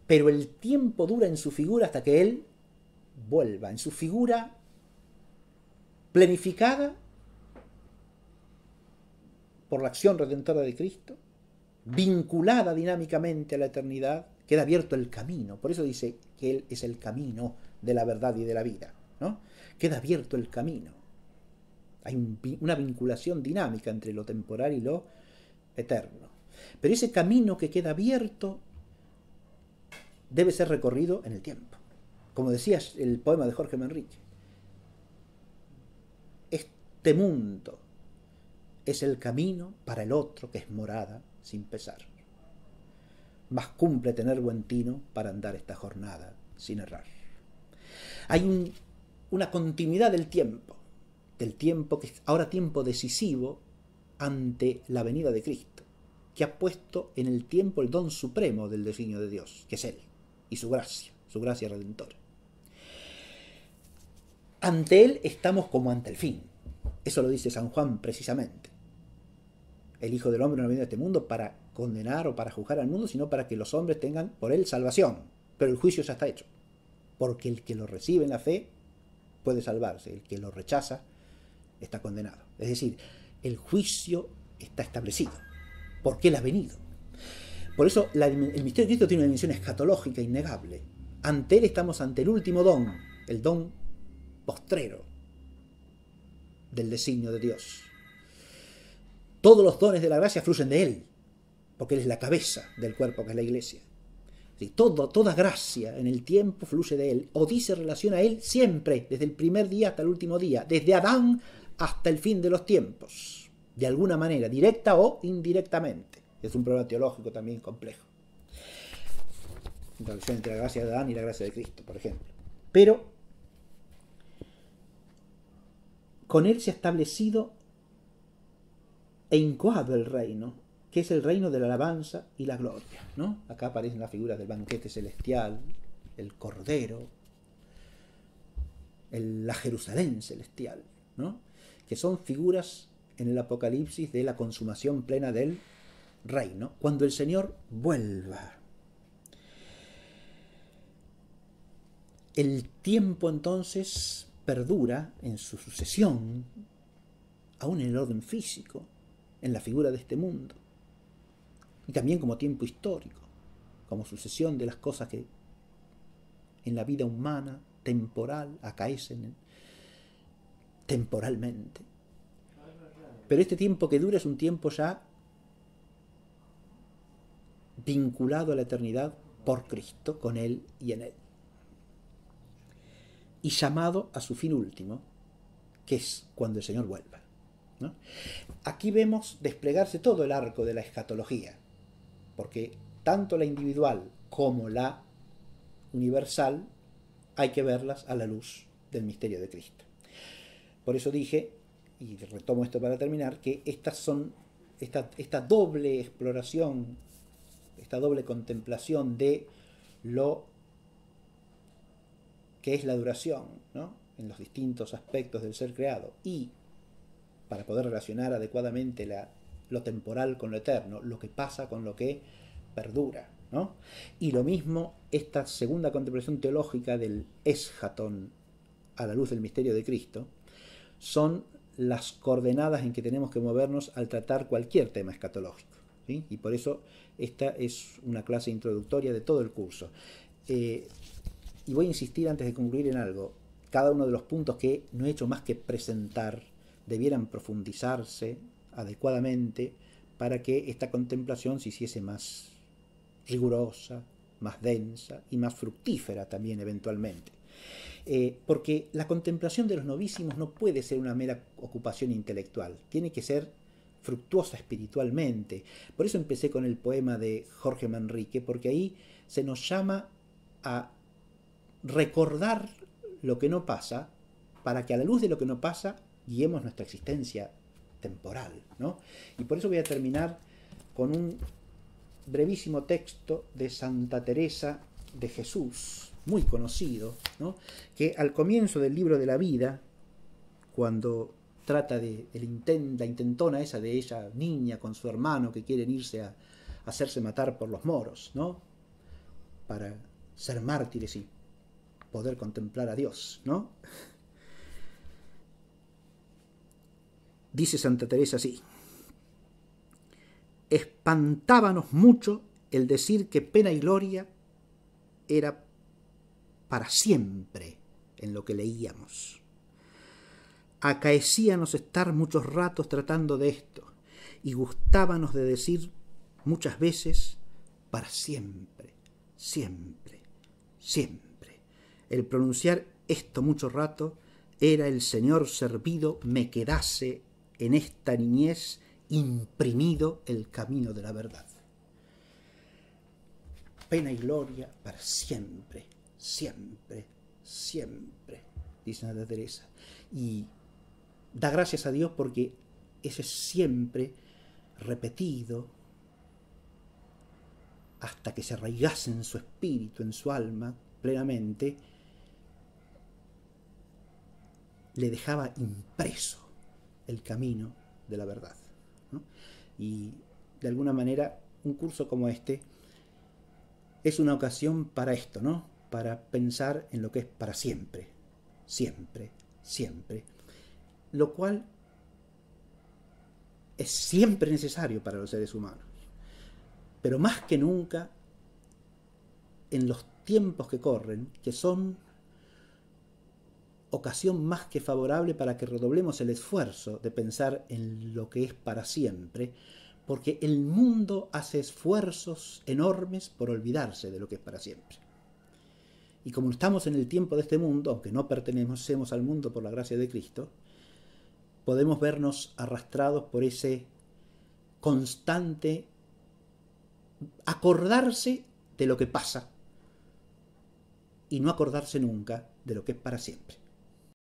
Speaker 1: Pero el tiempo dura en su figura hasta que Él vuelva, en su figura planificada por la acción redentora de Cristo, vinculada dinámicamente a la eternidad, queda abierto el camino. Por eso dice que Él es el camino de la verdad y de la vida. ¿no? Queda abierto el camino. Hay una vinculación dinámica entre lo temporal y lo eterno. Pero ese camino que queda abierto debe ser recorrido en el tiempo. Como decía el poema de Jorge Manrique. Este mundo es el camino para el otro que es morada sin pesar. Más cumple tener buen tino para andar esta jornada sin errar. Hay una continuidad del tiempo, del tiempo que es ahora tiempo decisivo ante la venida de Cristo, que ha puesto en el tiempo el don supremo del definio de Dios, que es Él, y su gracia, su gracia redentora. Ante Él estamos como ante el fin, eso lo dice San Juan precisamente. El Hijo del Hombre no viene a este mundo para condenar o para juzgar al mundo, sino para que los hombres tengan por él salvación. Pero el juicio ya está hecho. Porque el que lo recibe en la fe puede salvarse, el que lo rechaza está condenado. Es decir, el juicio está establecido, porque él ha venido. Por eso el misterio de Cristo tiene una dimensión escatológica innegable. Ante él estamos ante el último don, el don postrero, del designio de Dios. Todos los dones de la gracia fluyen de Él, porque Él es la cabeza del cuerpo que es la iglesia. Y toda gracia en el tiempo fluye de Él, o dice relación a Él siempre, desde el primer día hasta el último día, desde Adán hasta el fin de los tiempos, de alguna manera, directa o indirectamente. Es un problema teológico también complejo. La relación entre la gracia de Adán y la gracia de Cristo, por ejemplo. Pero Con él se ha establecido e incoado el reino, que es el reino de la alabanza y la gloria. ¿no? Acá aparecen las figuras del banquete celestial, el cordero, la Jerusalén celestial, ¿no? que son figuras en el Apocalipsis de la consumación plena del reino, cuando el Señor vuelva. El tiempo entonces perdura en su sucesión, aún en el orden físico, en la figura de este mundo, y también como tiempo histórico, como sucesión de las cosas que en la vida humana, temporal, acaecen temporalmente. Pero este tiempo que dura es un tiempo ya vinculado a la eternidad por Cristo, con Él y en Él y llamado a su fin último, que es cuando el Señor vuelva. Aquí vemos desplegarse todo el arco de la escatología, porque tanto la individual como la universal hay que verlas a la luz del misterio de Cristo. Por eso dije, y retomo esto para terminar, que estas son, esta, esta doble exploración, esta doble contemplación de lo que es la duración, ¿no? en los distintos aspectos del ser creado, y para poder relacionar adecuadamente lo temporal con lo eterno, lo que pasa con lo que perdura. ¿no? Y lo mismo esta segunda contemplación teológica del esjatón a la luz del misterio de Cristo, son las coordenadas en que tenemos que movernos al tratar cualquier tema escatológico. Y por eso esta es una clase introductoria de todo el curso. Eh, y voy a insistir antes de concluir en algo, cada uno de los puntos que no he hecho más que presentar debieran profundizarse adecuadamente para que esta contemplación se hiciese más rigurosa, más densa y más fructífera también eventualmente. Eh, porque la contemplación de los novísimos no puede ser una mera ocupación intelectual, tiene que ser fructuosa espiritualmente. Por eso empecé con el poema de Jorge Manrique, porque ahí se nos llama a recordar lo que no pasa para que a la luz de lo que no pasa guiemos nuestra existencia temporal. Y por eso voy a terminar con un brevísimo texto de Santa Teresa de Jesús, muy conocido, que al comienzo del libro de la vida, cuando trata de el la intentona esa de ella, niña, con su hermano, que quieren irse a, a hacerse matar por los moros, ¿no? para ser mártires y poder contemplar a Dios, ¿no? Dice Santa Teresa así, espantábanos mucho el decir que pena y gloria era para siempre en lo que leíamos. Acaecíanos estar muchos ratos tratando de esto y gustábanos de decir muchas veces para siempre, siempre, siempre. El pronunciar esto mucho rato era el Señor servido me quedase en esta niñez imprimido el camino de la verdad. Pena y gloria para siempre, siempre, siempre, dice Nada Teresa. Y da gracias a Dios porque ese siempre repetido hasta que se arraigase en su espíritu, en su alma, plenamente, le dejaba impreso el camino de la verdad. Y de alguna manera un curso como este es una ocasión para esto, ¿no? Para pensar en lo que es para siempre, siempre, siempre. Lo cual es siempre necesario para los seres humanos. Pero más que nunca, en los tiempos que corren, que son ocasión más que favorable para que redoblemos el esfuerzo de pensar en lo que es para siempre, porque el mundo hace esfuerzos enormes por olvidarse de lo que es para siempre. Y como estamos en el tiempo de este mundo, aunque no pertenecemos al mundo por la gracia de Cristo, podemos vernos arrastrados por ese constante acordarse de lo que pasa y no acordarse nunca de lo que es para siempre.